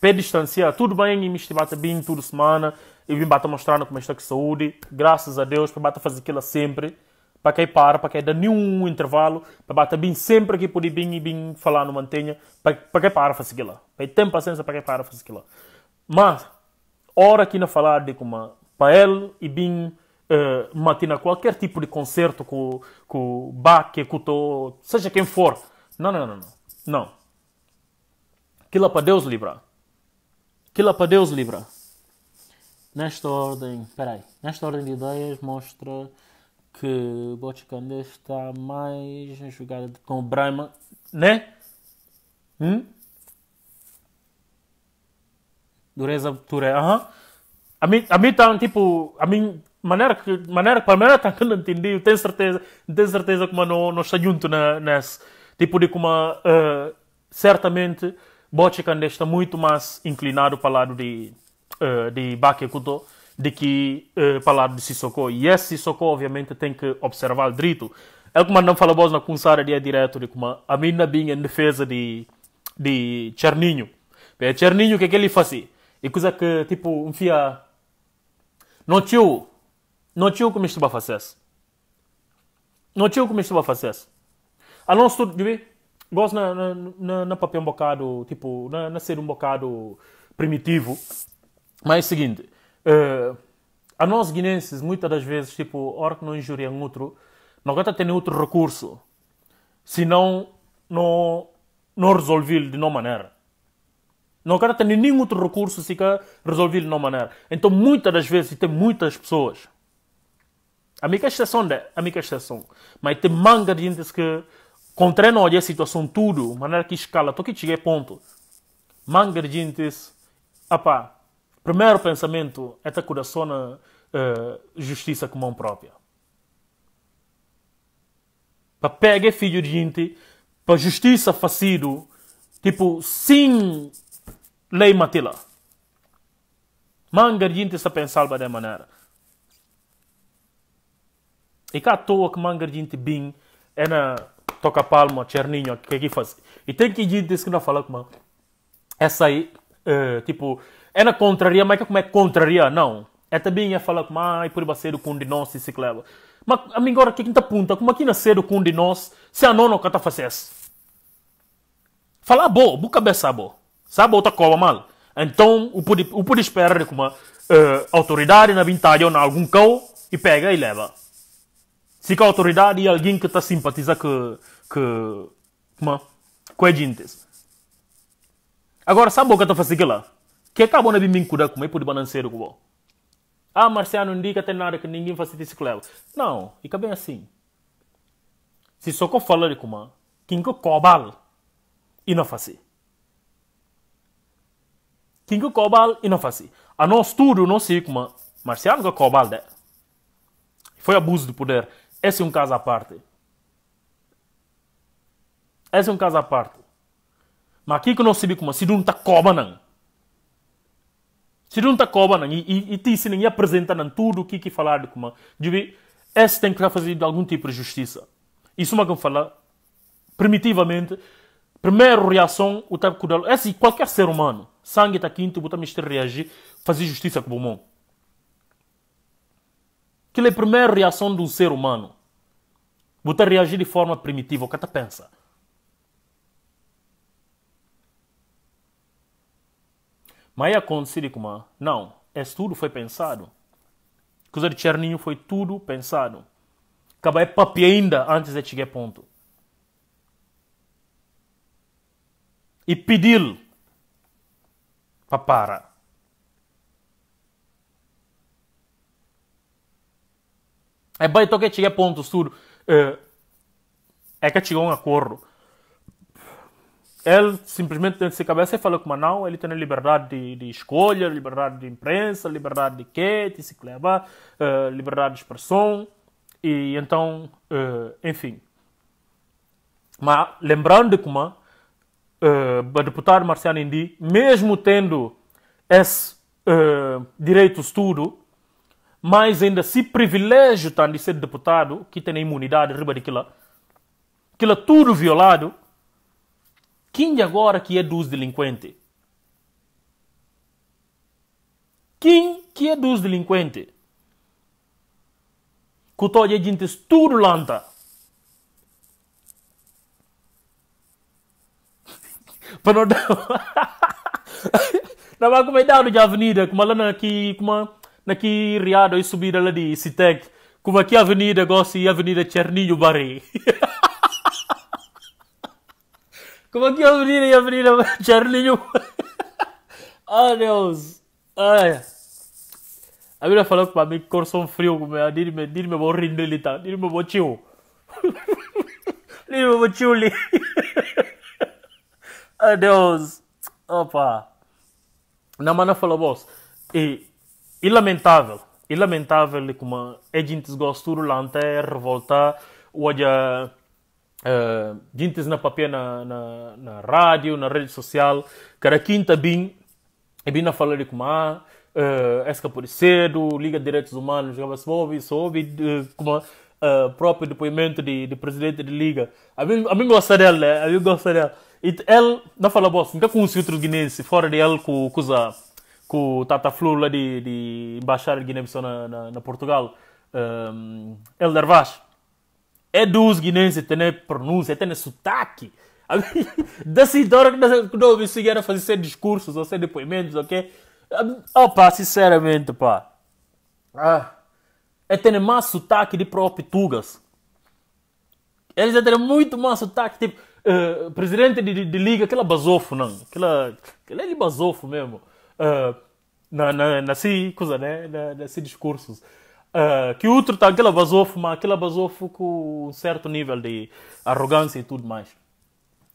Para distanciar, tudo bem, e me estivesse bem toda semana, e vim bater mostrando como está com saúde, graças a Deus, para bater fazer aquilo sempre para que para, para que dá nenhum intervalo, para bater bem sempre aqui por bem e bem falar no mantenha, para, para que para fazer aquilo. Para a paciência para que para fazer aquilo. Mas, hora aqui na falar de como para ele e bem uh, matina qualquer tipo de concerto com com baque, com to, seja quem for. Não, não, não, não. Não. Aquilo é para Deus livrar. Aquilo é para Deus livrar. Nesta ordem, peraí, nesta ordem de ideias mostra que Boticandê está mais jogada com o Brahma, né? Hum? Dureza Ture, aham. A mim, a mim então, tipo, a mim, maneira que, maneira que, maneira que não entendi, eu tenho certeza, tenho certeza que não, não está junto na, nesse, tipo de como, uh, certamente, Boticandê está muito mais inclinado para o lado de, uh, de Baque Kuto, de que uh, falar de Sissoko. E esse Sissoko, obviamente, tem que observar o drito Ele é como não fala na começar a dia direto, de é como a mina vinha em defesa de, de cherninho É cherninho o que é que ele fazia? E coisa que, tipo, enfia... Não tio, não tio como isto vai fazer Não tio como isto vai fazer A ah, não ser, de ver, gosto na, na, na, na papel um bocado, tipo, na, na ser um bocado primitivo. Mas é o seguinte, Uh, a nós guinenses, muitas das vezes, tipo, hora que não injuriam outro, não aguenta ter outro recurso, senão não, não resolvi de nenhuma maneira. Não quero ter nenhum outro recurso se quer resolver de nenhuma maneira. Então, muitas das vezes, tem muitas pessoas. A minha exceção é, a minha exceção. Mas tem manga de gente que olha a situação tudo, maneira que escala, estou que cheguei ponto. Manga de gente, apá, Primeiro pensamento é ter coração na uh, eh, justiça com mão própria. Para pegar filho de gente, para justiça facido, tipo, sim, lei matila. Manga de gente está pensando da maneira. E cá à toa que manga de gente bem é na toca palma, o que é que faz. E tem que gente que não fala com essa aí, uh, tipo, é na contraria, mas é como é contraria? Não. É também a falar como, ai, por baceiro com de nós e se cleva. Mas, mim agora que quinta tá punta, como aqui nasceram é com de nós, se a nona cata tá fazesse? Falar boa, boa cabeça boa. Sabe outra cova mal? Então, o pude, o pude esperar como uh, autoridade na vintagem ou na algum cão e pega e leva. Se a autoridade alguém que está simpatiza com, com, com a gente. Agora, sabe o que está fazendo lá? que ka bona bi cura como kuma por di banan cedo kubo ah Marciano indica até nada que ninguém faz isso com não fica bem assim se só que fala de como quem que cobal e não faz quem que cobal e não faz a nosso estudo não sei como Marciano que cobal de foi abuso de poder esse é um caso à parte esse é um caso à parte mas aqui que não sei como se não está cobra não se não está não, e, e, e te não, e apresentando tudo o que que falar de como. Digo, esse tem que estar fazendo algum tipo de justiça. Isso uma que eu falar, primitivamente, primeira reação, o tempo que esse qualquer ser humano, sangue está quinto, botar mistério reagir, fazer justiça com o bom. Aquela é a primeira reação do ser humano. Botar reagir de forma primitiva, o que é está pensa. Mas aconteceu como? Não, isso tudo foi pensado. Coisa de tcherninho foi tudo pensado. é papi ainda antes de chegar ponto. E pediu para parar. É bem, toquei chegar ponto, tudo. É, é que chegou um acordo ele simplesmente dentro de sua cabeça falou que não, ele tem a liberdade de, de, escolha, liberdade de imprensa, liberdade de quê, de se cleva, uh, eh, liberdade de expressão, e então, uh, enfim. Mas lembrando que uma, uh, a deputada Marciana Indi, mesmo tendo esse uh, direito de estudo, mas ainda se privilégio de ser deputado, que tem a imunidade, riba de aquilo, aquilo tudo violado, quem agora que é dos delinquentes? Quem que é dos delinquentes? Que a gente tudo lanta. [laughs] Para não dar... [laughs] Não vai comentar de avenida, como lá naqui, como naqui riado e subir lá de Citec, como aqui a avenida gosta e a avenida Cerninho Barri. [laughs] Como é que é eu abrir e abrir a [laughs] Charlinho? [laughs] ah, Deus! Ai. A menina falou para mim que coração frio, como é? Dir-me, dir-me, vou rir dele, tá? Dir-me, vou tio. [laughs] dir-me, vou tio ali. ah, Deus! Opa! na mana falou, boss. E, e lamentável. E lamentável como a é, é gente desgostou lá até revoltar. Olha uh, eh, Gintes na papel na, na, na, rádio, na rede social, cara quinta bem, e bem na falar com a uh, essa por cedo, Liga de Direitos Humanos, já se ouve, se ouve, como uh, próprio depoimento de, de presidente de liga. A mim, a mim gosta dela, né? a mim gosta dela. E ele, não fala bosta, não com o filtro guinense, fora de ele com, com, com o Tata Flu lá de, de embaixada de Guiné-Bissau na, na, na, Portugal, um, eh, El Darvash é dos guinenses, tem pronúncia, tem sotaque. Dessa hora que não me seguiram fazer ser discursos ou ser depoimentos, ok? Ah, opa, sinceramente, pá. Ah, é ter mais sotaque de próprio Tugas. Eles é têm muito mais sotaque, tipo, uh, presidente de, de, de, liga, aquela basofo, não. Aquela, Aquele é de basofo mesmo. Uh, na, na, nesse, coisa, né? Na, nesse discursos. Uh, que o outro está aquele basofo, mas aquele basofo com um certo nível de arrogância e tudo mais.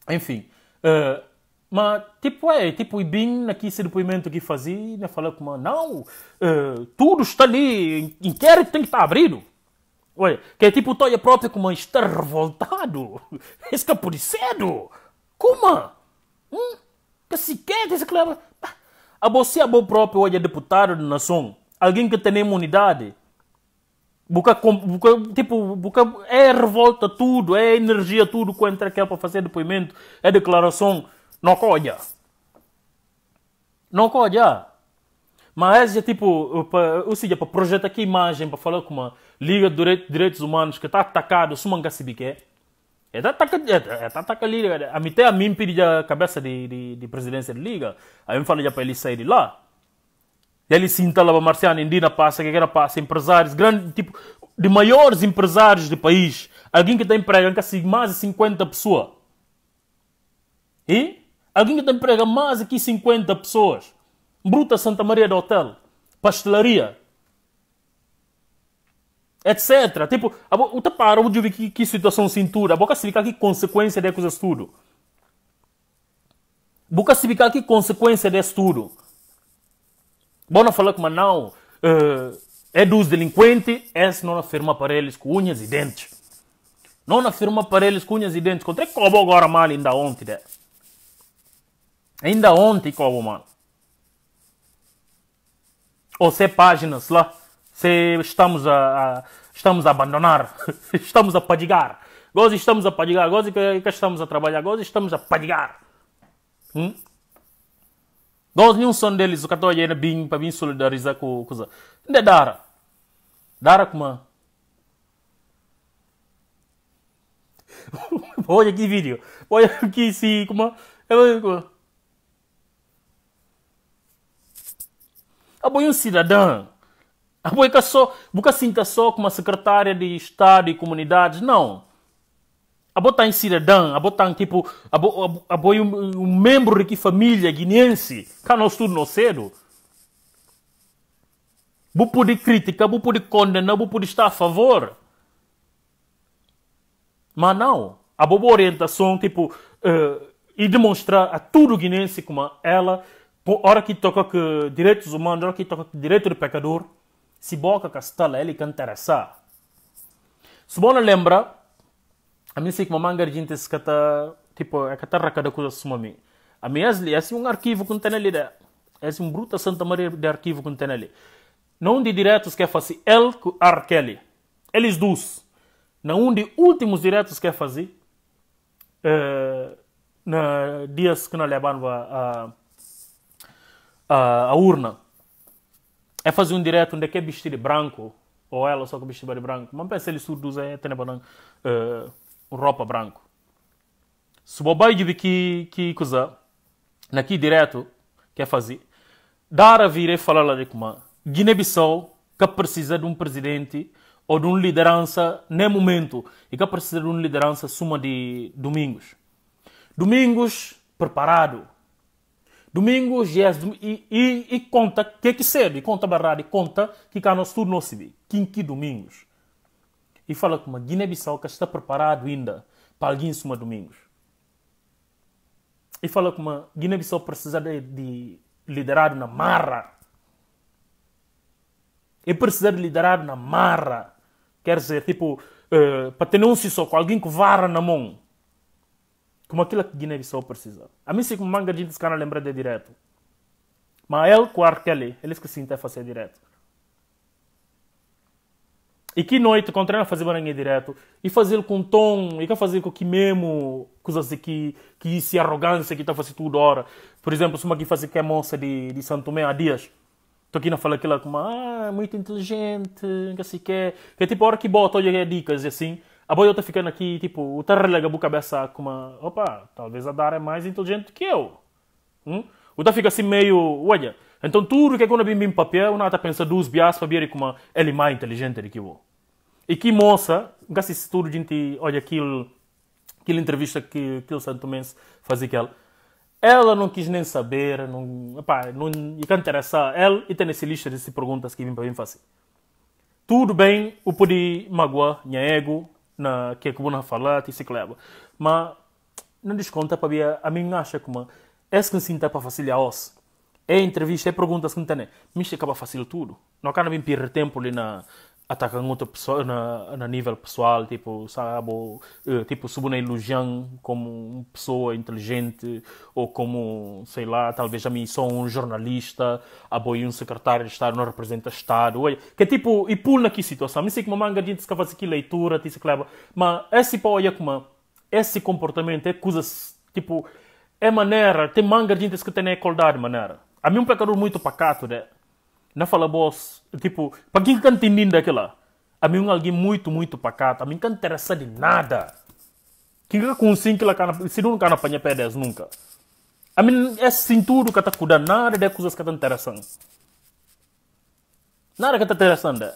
Enfim. Uh, eh, mas, tipo, é, tipo, Ibin aqui naquele depoimento que fazia, né, falou não, uh, tudo está ali, inquérito tem que estar abrido. Ué, que é tipo, o próprio como está revoltado, [laughs] escapou de cedo. Como? Hum? Que sequer, que leva. A você é bom próprio hoje é deputado da nação, alguém que tem imunidade, Buca, tipo, buca, é revolta tudo, é energia tudo quanto entra é que é para fazer depoimento, é declaração. Não colha. Não colha. Mas é tipo, pra, ou seja, para projetar aqui imagem, para falar com uma Liga de Direitos Humanos que está atacado, Sumanga Sibiqué. Está atacando é, a mim Até a mim pedi a cabeça de, de, de presidência da Liga. Aí me fala para ele sair de lá. E ali sim está Marciano, Indina passa, que era passa, empresários, grande, tipo, de maiores empresários do país. Alguém que tem emprega mais de 50 pessoas. E? Alguém que tem emprega mais de 50 pessoas. Bruta Santa Maria do Hotel. Pastelaria. Etc. Tipo, o tapar, onde eu vi que, situação cintura. A boca se fica aqui consequência de coisas tudo. Boca se fica aqui consequência desse tudo. Bom, não falar que Manaus uh, é dos delinquentes, esse é não afirma para eles com unhas e dentes. Não afirma para eles com unhas e dentes. Contra que cobrou agora mal ainda ontem, né? Ainda ontem cobrou mal. Ou se é páginas lá, se estamos a, a estamos a abandonar, [laughs] estamos a padigar. Nós estamos a padigar, nós que, que estamos a trabalhar, nós estamos a padigar. Hum? those new sundelis ukatoa yena bing pa bin solidariza ku kuza nde dara dara kuma [laughs] boya ki video aqui ki si kuma ebe kuma abo um cidadão abo é só buca sinta só como secretária de estado e comunidades não a botar em cidadão, a botar tipo, a, bo, um, um, membro de família guineense, que nós tudo não cedo. Vou poder criticar, vou poder condenar, vou poder estar a favor. Mas não, a boa orientação, tipo, uh, eh, e demonstrar a tudo guinense como ela, hora que toca que direitos humanos, hora que toca que direito do pecador, se boca castela ele que interessa. Se bom lembra, Ami sei que mamãe garjinte se cata, tipo, a catarra da coisa sumami. Ami é assim um arquivo que tem ali, assim um bruta Santa Maria de arquivo que tem ali. Não de diretos que é fazer ele com R. Kelly. Eles dois. Na um de últimos diretos que é fazer, uh, na dias que não levamos a, a, a, urna, é fazer um direto onde é que é vestido branco, ou ela só que vestido branco. Mas pensa ele surdo, é, tem Uh, roupa branca. Se o de que, que coisa, naqui direto, quer fazer, dar a vir e falar lá de como Guiné-Bissau que precisa de um presidente ou de uma liderança nem momento e que precisa de uma liderança suma de domingos. Domingos preparado. Domingos yes, e, e, e conta que que cedo, e conta barrado, e conta que cá nós tudo não se vê. que domingos e fala que uma Guiné-Bissau está preparado ainda para alguém em suma domingos. E fala que uma Guiné-Bissau precisa de, de liderado na marra. E precisa de liderado na marra. Quer dizer, tipo, uh, para ter um só com alguém com vara na mão. Como aquilo que Guiné-Bissau precisa. A mim, se como manga de cara lembra de direto. Mas é é ele, com o Arkeli, ele esqueci de fazer direto. E que noite, continuar a fazer Baranha direto. E fazê-lo com tom, e que fazer com que mesmo, coisas assim, que, que isso é arrogância que está fazendo tudo hora. Por exemplo, se uma que fazer que é moça de, de Santo Tomé há dias. Estou aqui não fala aquilo é como, ah, muito inteligente, que assim que é. Que é tipo a hora que bota, olha é dicas e assim. A boia está ficando aqui, tipo, o Tarrelega a cabeça com uma, opa, talvez a Dara é mais inteligente do que eu. Hum? O tá fica assim meio, olha, então tudo que é quando eu bim papel, o Nata tá pensa duas bias para ver como ele é mais inteligente do que eu. E que moça, gasta esse tudo, gente, olha aquilo, aquela entrevista que, que o Santo Mense fazia com Ela ela não quis nem saber, não, epá, não, e que interessar, ela, e tem nesse lista de perguntas que vim para mim fazer. Tudo bem, eu pude magoar minha ego, na, que é que eu vou falar, e se leva. Mas, não desconta para ver, a mim acha que é esse que sinta é para facilitar os é entrevista, é perguntas que não tem. Mas acaba fácil tudo. Não acaba bem perder tempo ali na, atacam outra pessoa na, na nível pessoal, tipo, sabe, ou, eh, tipo, subam ilusão como uma pessoa inteligente ou como, sei lá, talvez a mim sou um jornalista, a boi um secretário de Estado não representa Estado, olha, que é tipo, e pula naquela situação, me sei que uma manga gente que faz aqui leitura, te se leva, mas esse pá, é como, esse comportamento é coisa, tipo, é maneira, tem manga gente que tem a equaldade maneira. A mim é um pecador muito pacato, né? na fala boss, tipo, para quem que entendendo daquela? A mim é alguém muito, muito pacato, a mim não interessa de nada. Quem que consegue que lá se não cana apanha pedras nunca. A mim é cintura que tá cuidando nada de coisas que tá interessando. Nada que tá interessando. Né?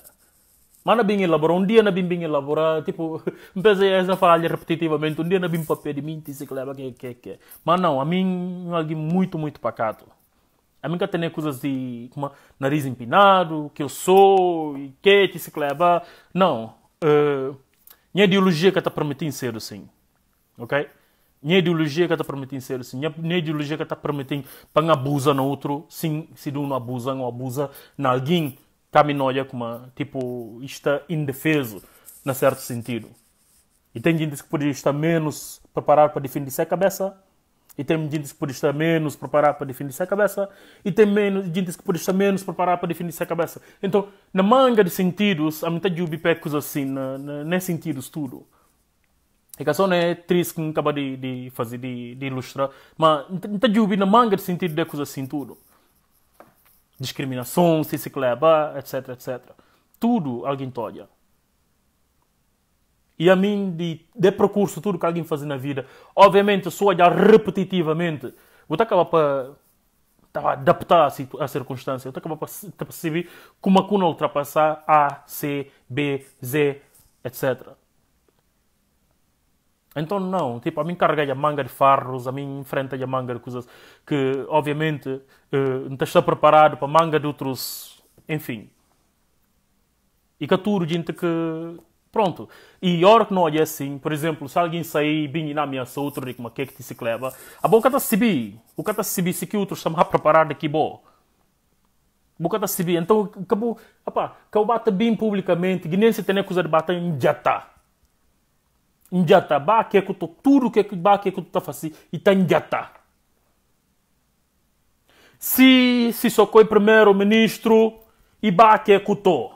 Mana bem labora um dia na bem bem labora tipo, a [laughs] essa falha repetitivamente, um dia na bem papel de mim, disse que leva que é, que é, que. É. Mas não, a mim é alguém muito, muito pacato. A mim que tem é coisas de como, nariz empinado, que eu sou, e que que se cleba. Não. Uh, minha ideologia que está permitindo ser assim. Ok? Minha ideologia que está permitindo ser assim. Minha ideologia que está permitindo para abusar no outro. Sim, se não abusa, não abusa na alguém. Caminho olha como, tipo, está indefeso, na certo sentido. E tem gente que poderia estar menos preparado para defender a cabeça e tem gente que pode estar menos preparada para defender a cabeça, e tem menos medidas que pode estar menos preparada para defender a cabeça. Então, na manga de sentidos, a metade de pecos assim, na, na, sentidos tudo. É que só não é triste que acaba de, de fazer, de, de ilustrar, mas metade de na manga de sentidos de coisas assim tudo. Discriminação, se se etc, etc. Tudo alguém olha e a mim de, de percurso tudo que alguém faz na vida. Obviamente, se olhar repetitivamente, vou acabar para adaptar a, a circunstância. Eu acabar para perceber como a cuna ultrapassar A, C, B, Z, etc. Então não, tipo, a mim carreguei a manga de farros, a mim enfrentei a manga de coisas que, obviamente, eh, não está preparado para manga de outros, enfim. E que a tudo gente que Pronto. E hora que não é assim, por exemplo, se alguém sair bem e não ameaça outro rico, que é que te se leva? A boca está sibi. O que está sibi se que outros estão a preparar daqui bom. Boca está sibi. Então, acabou. Apá, que eu bata bem publicamente, que nem se tem coisa de bater em jatá. Em jatá. que é que tudo que é que bah, que é que tu tá fazendo, e está em tá. Se, se socorre primeiro-ministro, e bah, que é que tu.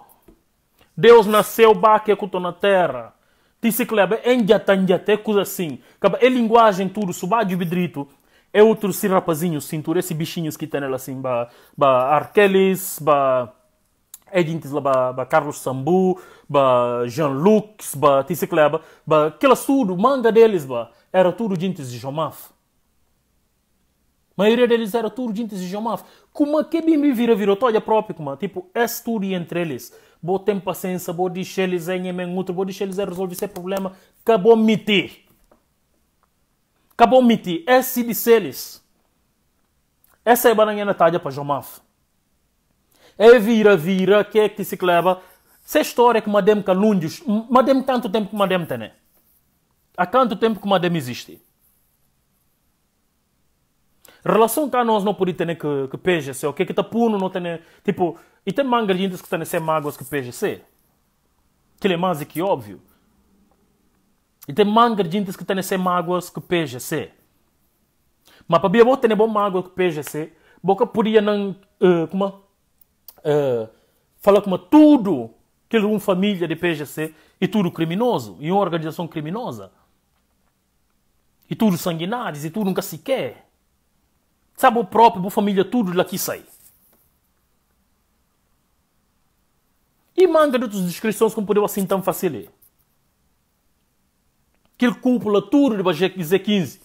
Deus nasceu, bah, que na terra. Disse que leva enjata, coisa assim. Acaba, é linguagem tudo, subá de vidrito. É outro si rapazinho, cintura, esses bichinhos que tem ela assim, ba bah, Arquelis, bah, Edintes, bah, ba Carlos Sambu, ba Jean-Luc, ba, disse leva, bah, aquelas é tudo, manga deles, ba, era tudo gente de Jomaf. A maioria deles era tudo gente de Jomaf. Como é que bem me vira, virou, olha própria como, é? tipo, é tudo entre eles vou ter paciência, vou dizer eles em em outro, vou dizer eles resolver esse problema, acabou mitir. Acabou mitir. Esse de eles. Essa é a banana talha para Jomaf. É vira, vira, que é que se leva. Essa história que madame calúndios, madame tanto tempo que madame tem. Há tanto tempo que madame existe. Relação que nós não podemos ter que, que peja, se o que que está puno, não tem, tipo, e tem mangradinos que estão nesse é mágoas que PGC. Que é mais que óbvio. E tem mangradinos que estão nesse é mágoas que PGC. Mas para eu ter bom mágoa que PGC, boca podia não. Uh, como, uh, é? eh, falar como tudo que uma família de PGC e tudo criminoso. E uma organização criminosa. E tudo sanguinários, e tudo nunca se quer. Sabe o próprio, a família, tudo daqui sai. E outras descrições que como podeu assim tão fácil. Que ele cúpula tudo de Bagé 15.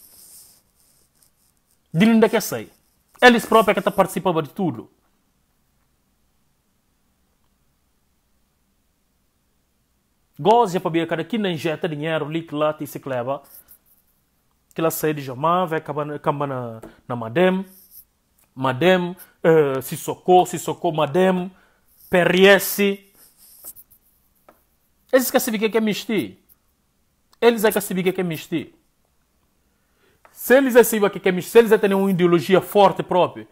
De onde é que é sei? Eles próprios que participavam participando de tudo. Gosta para ver cada que não injeta dinheiro, lique lá, e se cleva. Que ela sai de Jamá, vai acabar na, na Madem. Madem, uh, se socou, Madem, PRS. Eles que se o que é Eles querem que o que é mistir. É é é se eles é o que é mistir, se eles têm uma ideologia forte própria,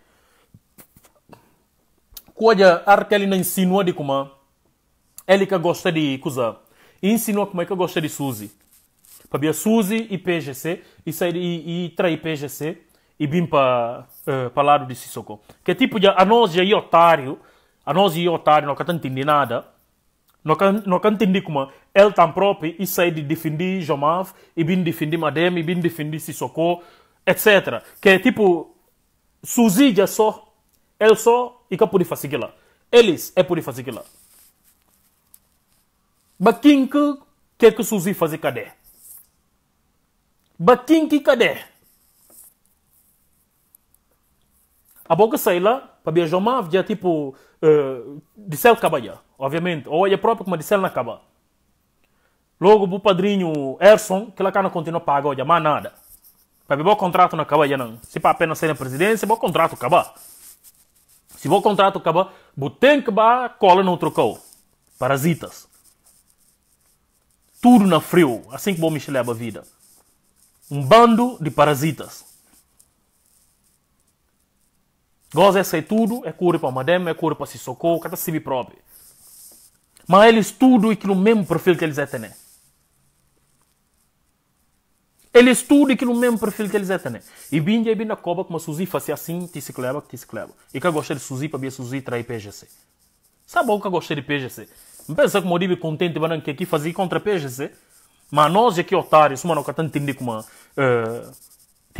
coisa a que ele não insinuou de como ele que gosta de coisa, insinuou como é que gosta de Suzy. Para ver Suzy e PGC, e, e, e trair PGC, e vir para uh, lado de Sissoko. Que tipo de a nós otário, a nós otário, não que não entende nada não kan, como kan tindi kuma próprio e sai de defender Jomav, e bem defender Madem, e bem defender Sissoko, etc. Que é tipo, já só, ela só, e que pode fazer lá. Eles é pode fazer lá. Baquim que quer que Suzi fazer cadê? Baquim que cadê? A boca sai lá, Biajomá havia tipo uh, eh, Dicel Cabalha, obviamente, ou é próprio como não acaba. Logo, o padrinho Erson, que lá não continua a pagar, olha, mais nada. Para ver o contrato na Cabalha, não. Se para apenas ser na presidência, o contrato acaba. Se o contrato acaba, o tem que bar, cola não trocou. Parasitas. Tudo na frio, assim que o Michel leva a vida. Um bando de parasitas. Goza é sei tudo, é cura para madem, é cura para Sissoko, cada tá si próprio. Mas eles tudo e que no mesmo perfil que eles é têm. Eles tudo e que no mesmo perfil que eles é têm. E binha e binha coba como a Suzy fazia assim, te se te se E que eu gostei de Suzy para ver é Suzy trair PGC. Sabe o que eu gostei de PGC? Não pensa que o Modibe contente banana que aqui fazia contra PGC. Mas nós aqui otários, mano, que tanto entender como... Uh,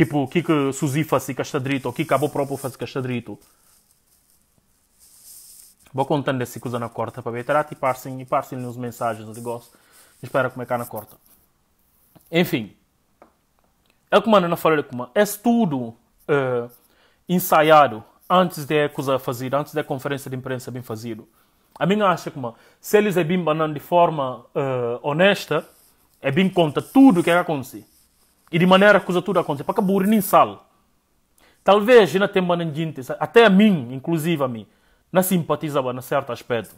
Tipo, o que que Suzy faz que está direito, o que que a próprio faz que direito. Vou contando essa coisa na corta para ver. Terá tipo assim, e passem-lhe uns mensagens do negócio. Espera como é que na corta. Enfim. É como não falei é como é tudo uh, eh, ensaiado antes de coisa fazer, antes da conferência de imprensa bem fazido. A minha acha como se eles é bem banando de forma uh, honesta, é bem conta tudo o que, é que acontece. E de maneira que isso tudo acontece. Para que nem sal. Talvez ainda tem mananginte, até a mim, inclusive a mim, não simpatizava em certo aspecto.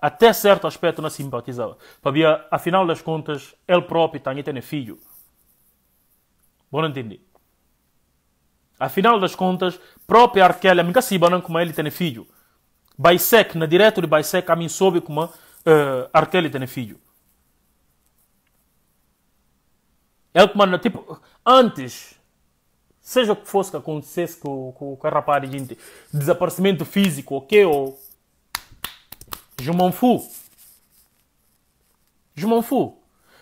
Até certo aspecto não simpatizava. Para afinal das contas, ele próprio também tem filho. Bom entender. Afinal das contas, própria Arquélia, assim, nunca se banam como ele tem filho. Baisek, na direto de Baisek, a mim soube como uh, eh, Arquélia tem filho. Ele é que manda, tipo, antes, seja o que fosse que acontecesse com, com, com rapaz, gente, desaparecimento físico, ok? Ou. Jumanfu. Jumanfu.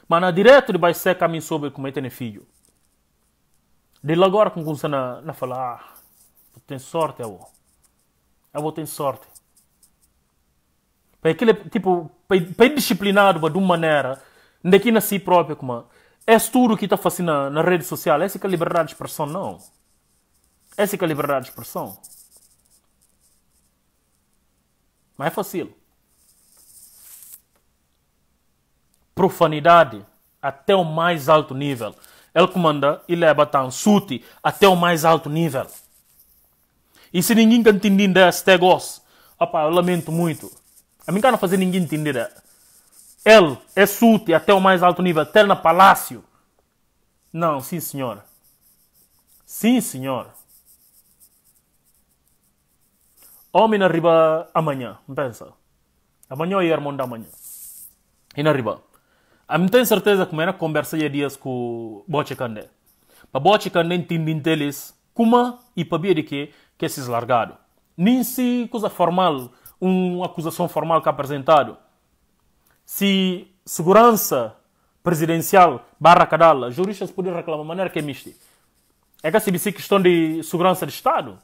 Mas na direto de ser caminho sobre como é ter filho. De lá agora com começando a, falar, ah, tem sorte, avô. Avô tem sorte. Para aquele, tipo, para disciplinado de uma maneira, daqui na si próprio, como é tudo o que está fazendo na, na, rede social. Essa que é a liberdade de expressão, não. Essa que é a liberdade de expressão. Mas é fácil. Profanidade até o mais alto nível. Ele comanda e leva Tansuti até o mais alto nível. E se ninguém tá entender é este negócio, opa, eu lamento muito. A mim não fazer ninguém entender. É. Ele é sute até o mais alto nível, até na palácio. Não, sim senhora. Sim senhora. Homem na riba amanhã, pensa. Amanhã é irmão da manhã. E na riba. mim tenho certeza que eu conversei dias com Boche Kande. Para Boche Kande entender deles como e para de que que esses largado. Nem se coisa formal, uma acusação formal que apresentado se segurança presidencial barra cadala, juristas podem reclamar de maneira que é mista. É que a CBC questão de segurança de Estado.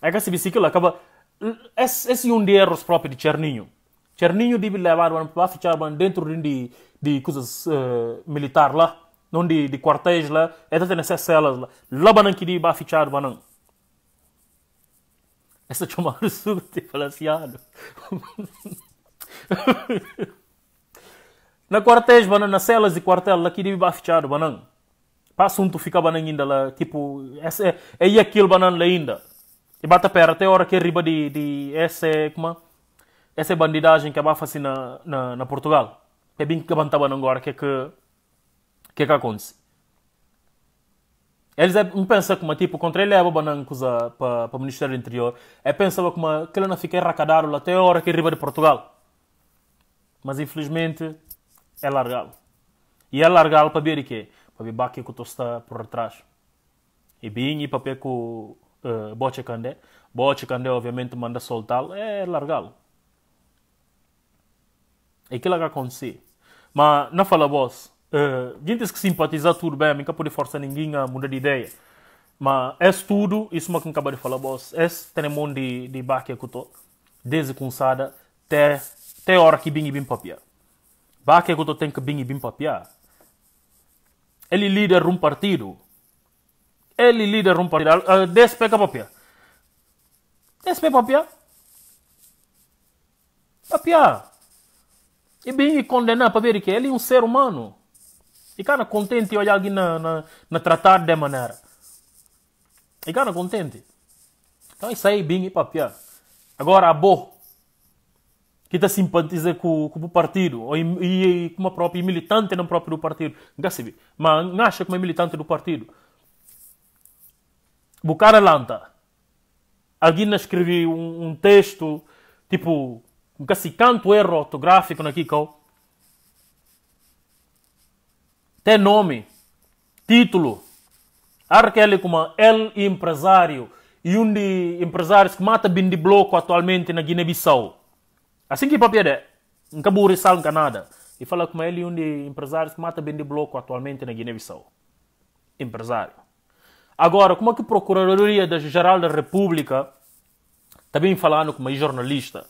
É que a CBC que acaba... Esse, esse é um dos erros próprios de Cherninho Cerninho deve levar para ficar dentro de, de coisas uh, eh, militar lá, não de, de quartéis lá, é até nessas celas lá. Lá para que deve ficar banan. Essa chamada sobre te na quartéis banana, nas celas de quartel, aqui de bafichar banan. Para assunto fica banan ainda lá, tipo, é, é aquilo banan lá ainda. E bata pera até a hora que riba de, de essa, como, é? essa bandidagem que abafa assim na, na, na Portugal. É bem que levanta banan agora, que é que, que é que acontece. Eles é, não pensam como, é, tipo, contra ele é banan para o Ministério do Interior. É pensava como, é, que ele não fica erracadado até a hora que riba de Portugal. Mas infelizmente é largá-lo. E é largá-lo para ver o quê? Para ver Baki que está por trás. E bem, e para que o uh, Boche Candé. Boche Candé, obviamente, manda soltá-lo. É largá-lo. É aquilo que acontece. Mas não fala boss. Uh, eh, gente que simpatiza tudo bem, nunca pode forçar ninguém a mudar de ideia. Mas é tudo, isso que eu acabei de falar, é Esse tremão de, de Baki que eu estou, desde começada até é hora que bing bim papia. Vá que eu tenho que bing bim papia. Ele líder um partido. Ele líder um partido. Uh, despeca papia. Despeca papia. Papia. E bem e condenar para ver que ele é um ser humano. E cara contente olhar alguém na, na, na tratar de maneira. E cara contente. Então isso aí bem e papia. Agora a boa que está simpatiza com, com o partido ou, e, e, com a própria militante no próprio partido. Não sabe, mas não acha que é militante do partido. O lanta. Alguém escreveu um, um, texto, tipo, um se canto erro ortográfico naquilo. É Tem nome, título. Arquele como El Empresário e um de empresários que mata bem de bloco atualmente na Guiné-Bissau. Assim que é, em Cabo Rissal, no Canadá, e fala com ele um de empresários que mata bem de bloco atualmente na Guiné-Bissau. Empresário. Agora, como é que a Procuradoria Geral da República está bem falando com uma jornalista?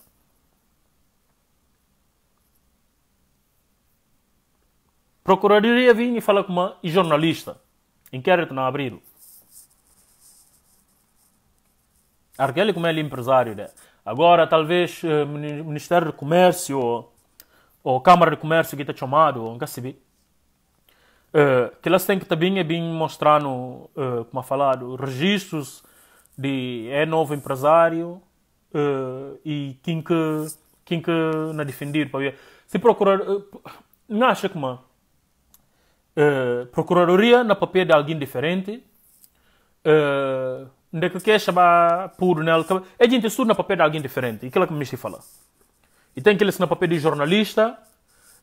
Procuradoria vem e fala com uma jornalista. Inquérito não abriram. Aquele como ele é empresário Né? Agora, talvez o eh, Ministério do Comércio ou Câmara de Comércio que está chamado, nunca se Uh, que elas têm que também é bem mostrando, uh, eh, como é falado, registros de é novo empresário uh, e quem que, quem que na defender. Para ver. Se procurar, uh, não acha que uma procuradoria na papel de alguém diferente, onde que quer chamar puro nela. é gente estuda no papel de alguém diferente, aquilo que me estive falar. E tem que ser no papel de jornalista,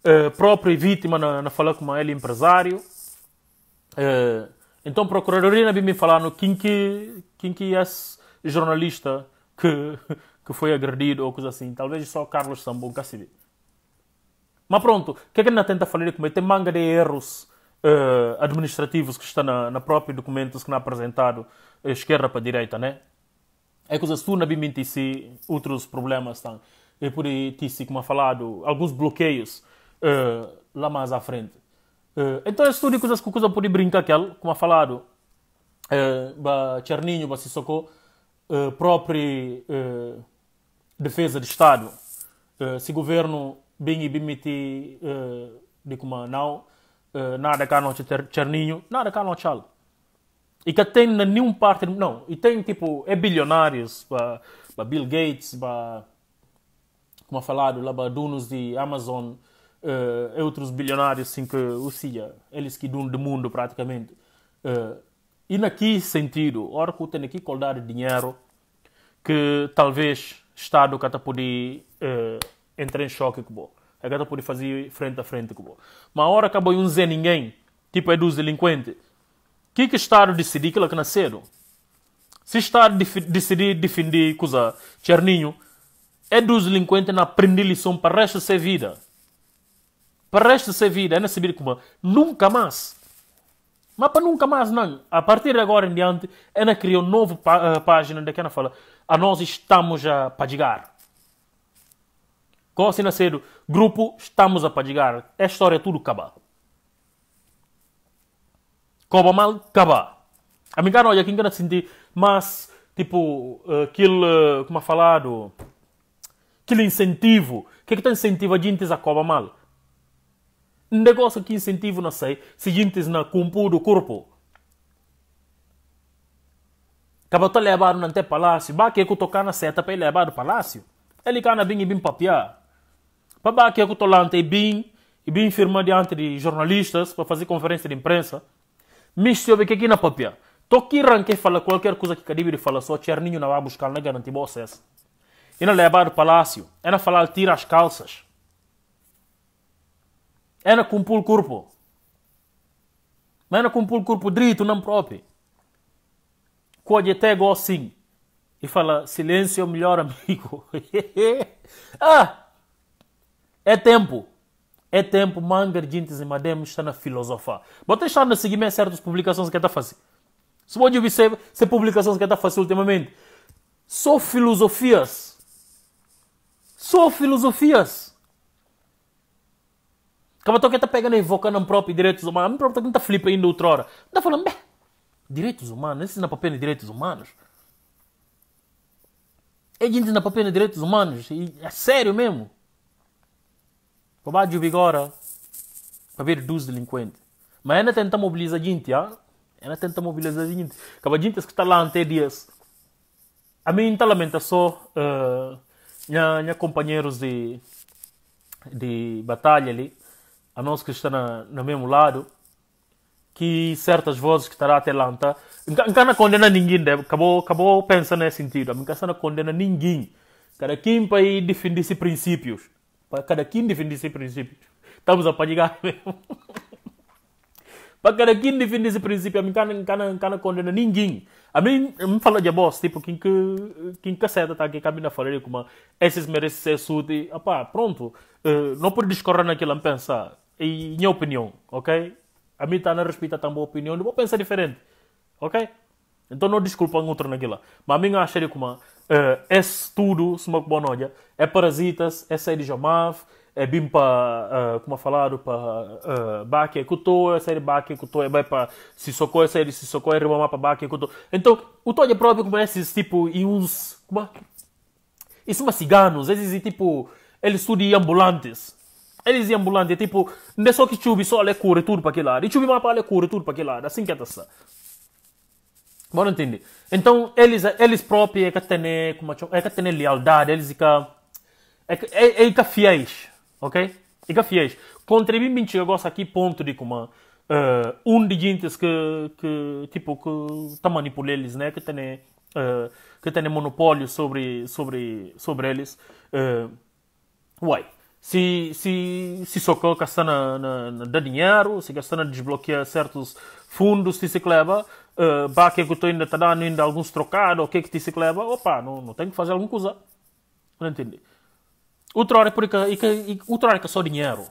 eh, próprio vítima na, na falar com ele empresário. Eh, então procuradoria na me falar no quem que quem que é esse jornalista que que foi agredido ou coisa assim. Talvez só Carlos Sambon Cassidy. Mas pronto, o que é que ainda tenta falar como tem manga de erros eh, administrativos que está na, na própria documentos que não é apresentado esquerda para direita, né? É coisa é se na biminti si outros problemas estão. E é por isso como eu falado, alguns bloqueios uh, lá mais à frente. Uh, então, é tudo coisas que coisa pode brincar aquela, como falado, uh, ba Cerninho, ba Sissoko, uh, própria uh, defesa de Estado. Uh, se governo bem e bimiti uh, de como não, uh, nada cá não Cerninho, nada cá não tchau. E que tem nenhum partner. Não, e tem tipo. É bilionários. Para, Bill Gates, para. Como falado, lá para donos de Amazon. Uh, outros bilionários, assim que. o Cia eles que dão do mundo praticamente. Uh, e naquele sentido, ora que tem aqui qualidade de dinheiro que talvez Estado que pode uh, entrar em choque com o A gata pode fazer frente a frente com o Mas agora acabou um zé ninguém, tipo é dos delinquentes, que, que Estado aquilo que ela nasceram? Se Estado decidir defender coisa Cherninho, é dos delinquentes na aprender lição para o resto da sua vida. Para o resto da sua vida, é na saber como nunca mais. Mas para nunca mais, não. A partir de agora em diante, ela criou uma nova pá página onde ela fala a nós estamos a padigar. assim o grupo, estamos a padigar. A história é tudo acabado. Coba mal, caba. A minha cara, olha, aqui engana senti, mas, tipo, aquele, como é falado, aquele incentivo. O que é que tem incentivo a gente a coba mal? Um negócio que incentivo, não sei, se gente não cumprir o corpo. Acaba tá levado até palácio. Bá que eu tocar na seta para ele levar do palácio. Ele cana bem e bem papiar. Para bah, que eu tô lá e bem, e bem firmado diante de jornalistas para fazer conferência de imprensa. Mistio que aqui na papia. Toki ranque fala qualquer coisa que Cadibiri fala só, Tcherninho na vai buscar na garantia vocês. E na levar o palácio. É na falar tira as calças. É na cumprir o corpo. Mas é na cumprir o corpo direito, não próprio. Quando até assim. E fala, silêncio o melhor amigo. [laughs] [laughs] ah! É tempo. É tempo, Manger, Gintes e Madem está na filosofar. Bota estar na seguimento certas publicações que está é fazendo. Se pode observar, se publicações que está é fazendo ultimamente. Só filosofias. Só filosofias. Como que está pegando e invocando o próprio direitos humanos. Não próprio está flipa ainda outrora. Está falando, bem, direitos humanos, esse não é papel de direitos humanos. É gente na é papel de direitos humanos. É sério mesmo. Vá de agora para ver 12 delinquentes. Mas ainda tenta mobilizar a gente, já. Ainda tenta mobilizar gente. Que a gente está lá até dias. A mim está lamentação. só os minha companheiros de, de batalha ali. A nós que está na, no mesmo lado. Que certas vozes que estará até lá. Tá? Nunca não condena ninguém. Acabou, acabou pensando nesse sentido. Nunca não condena ninguém. Cara, quem para defender esses princípios? Para cada quem defende esse princípio. Estamos a pagar mesmo. para cada quem defende esse princípio, a mim cana, condena ninguém. A mim, me fala de boss, tipo, quem que, quem que acerta, tá aqui, caminha falando como esses merecem ser suti. Apá, pronto. Uh, eh, não pode discorrer naquilo, a pensar. E eh, minha opinião, ok? A mim está na respeitar também a opinião, eu vou pensar diferente, ok? Então não desculpa um outro naquilo. Mas a mim acha que como Uh, é tudo, se uma é Parasitas, é Série Jamav, é bem para, uh, eh, como falaram, para uh, eh, Baque Kuto, é Série Baque Kuto, é bem para Sissoko, é Série Sissoko, é Ribamá para Baque Kuto. Então, o é próprio começa tipo, e uns, como Isso é ciganos, eles tipo, eles estudam ambulantes. Eles iam ambulante, tipo, não é só que chubi só lhe corre tudo para aquele lado, e chubi mapa lhe é corre tudo para aquele lado, assim que é tá bom entender. Então, eles, eles próprios é que têm, como é que é têm lealdade, eles é que, é, é, é que fiéis, ok? É que fiéis. muito eu gosto aqui ponto de como uh, um de gente que, que tipo, que está manipulando eles, né? Que tem, uh, que tem monopólio sobre, sobre, sobre eles. Uh, uai, se, se, se só que gasta na, na, na, dá dinheiro, se gasta na desbloquear certos fundos, se se cleva, uh, bah, que é que eu estou ainda tá dando ainda alguns trocados, o que é que disse que leva, opa, não, não tenho que fazer alguma coisa. Não entendi. Outra hora, porque, e que, e, outra hora que é só dinheiro.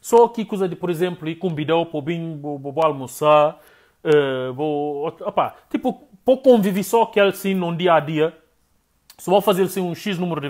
Só que coisa de, por exemplo, convidou para vir, vou, vou, vou almoçar, uh, vou, opa, tipo, para conviver só que é assim num dia a dia, só vou fazer assim um X número de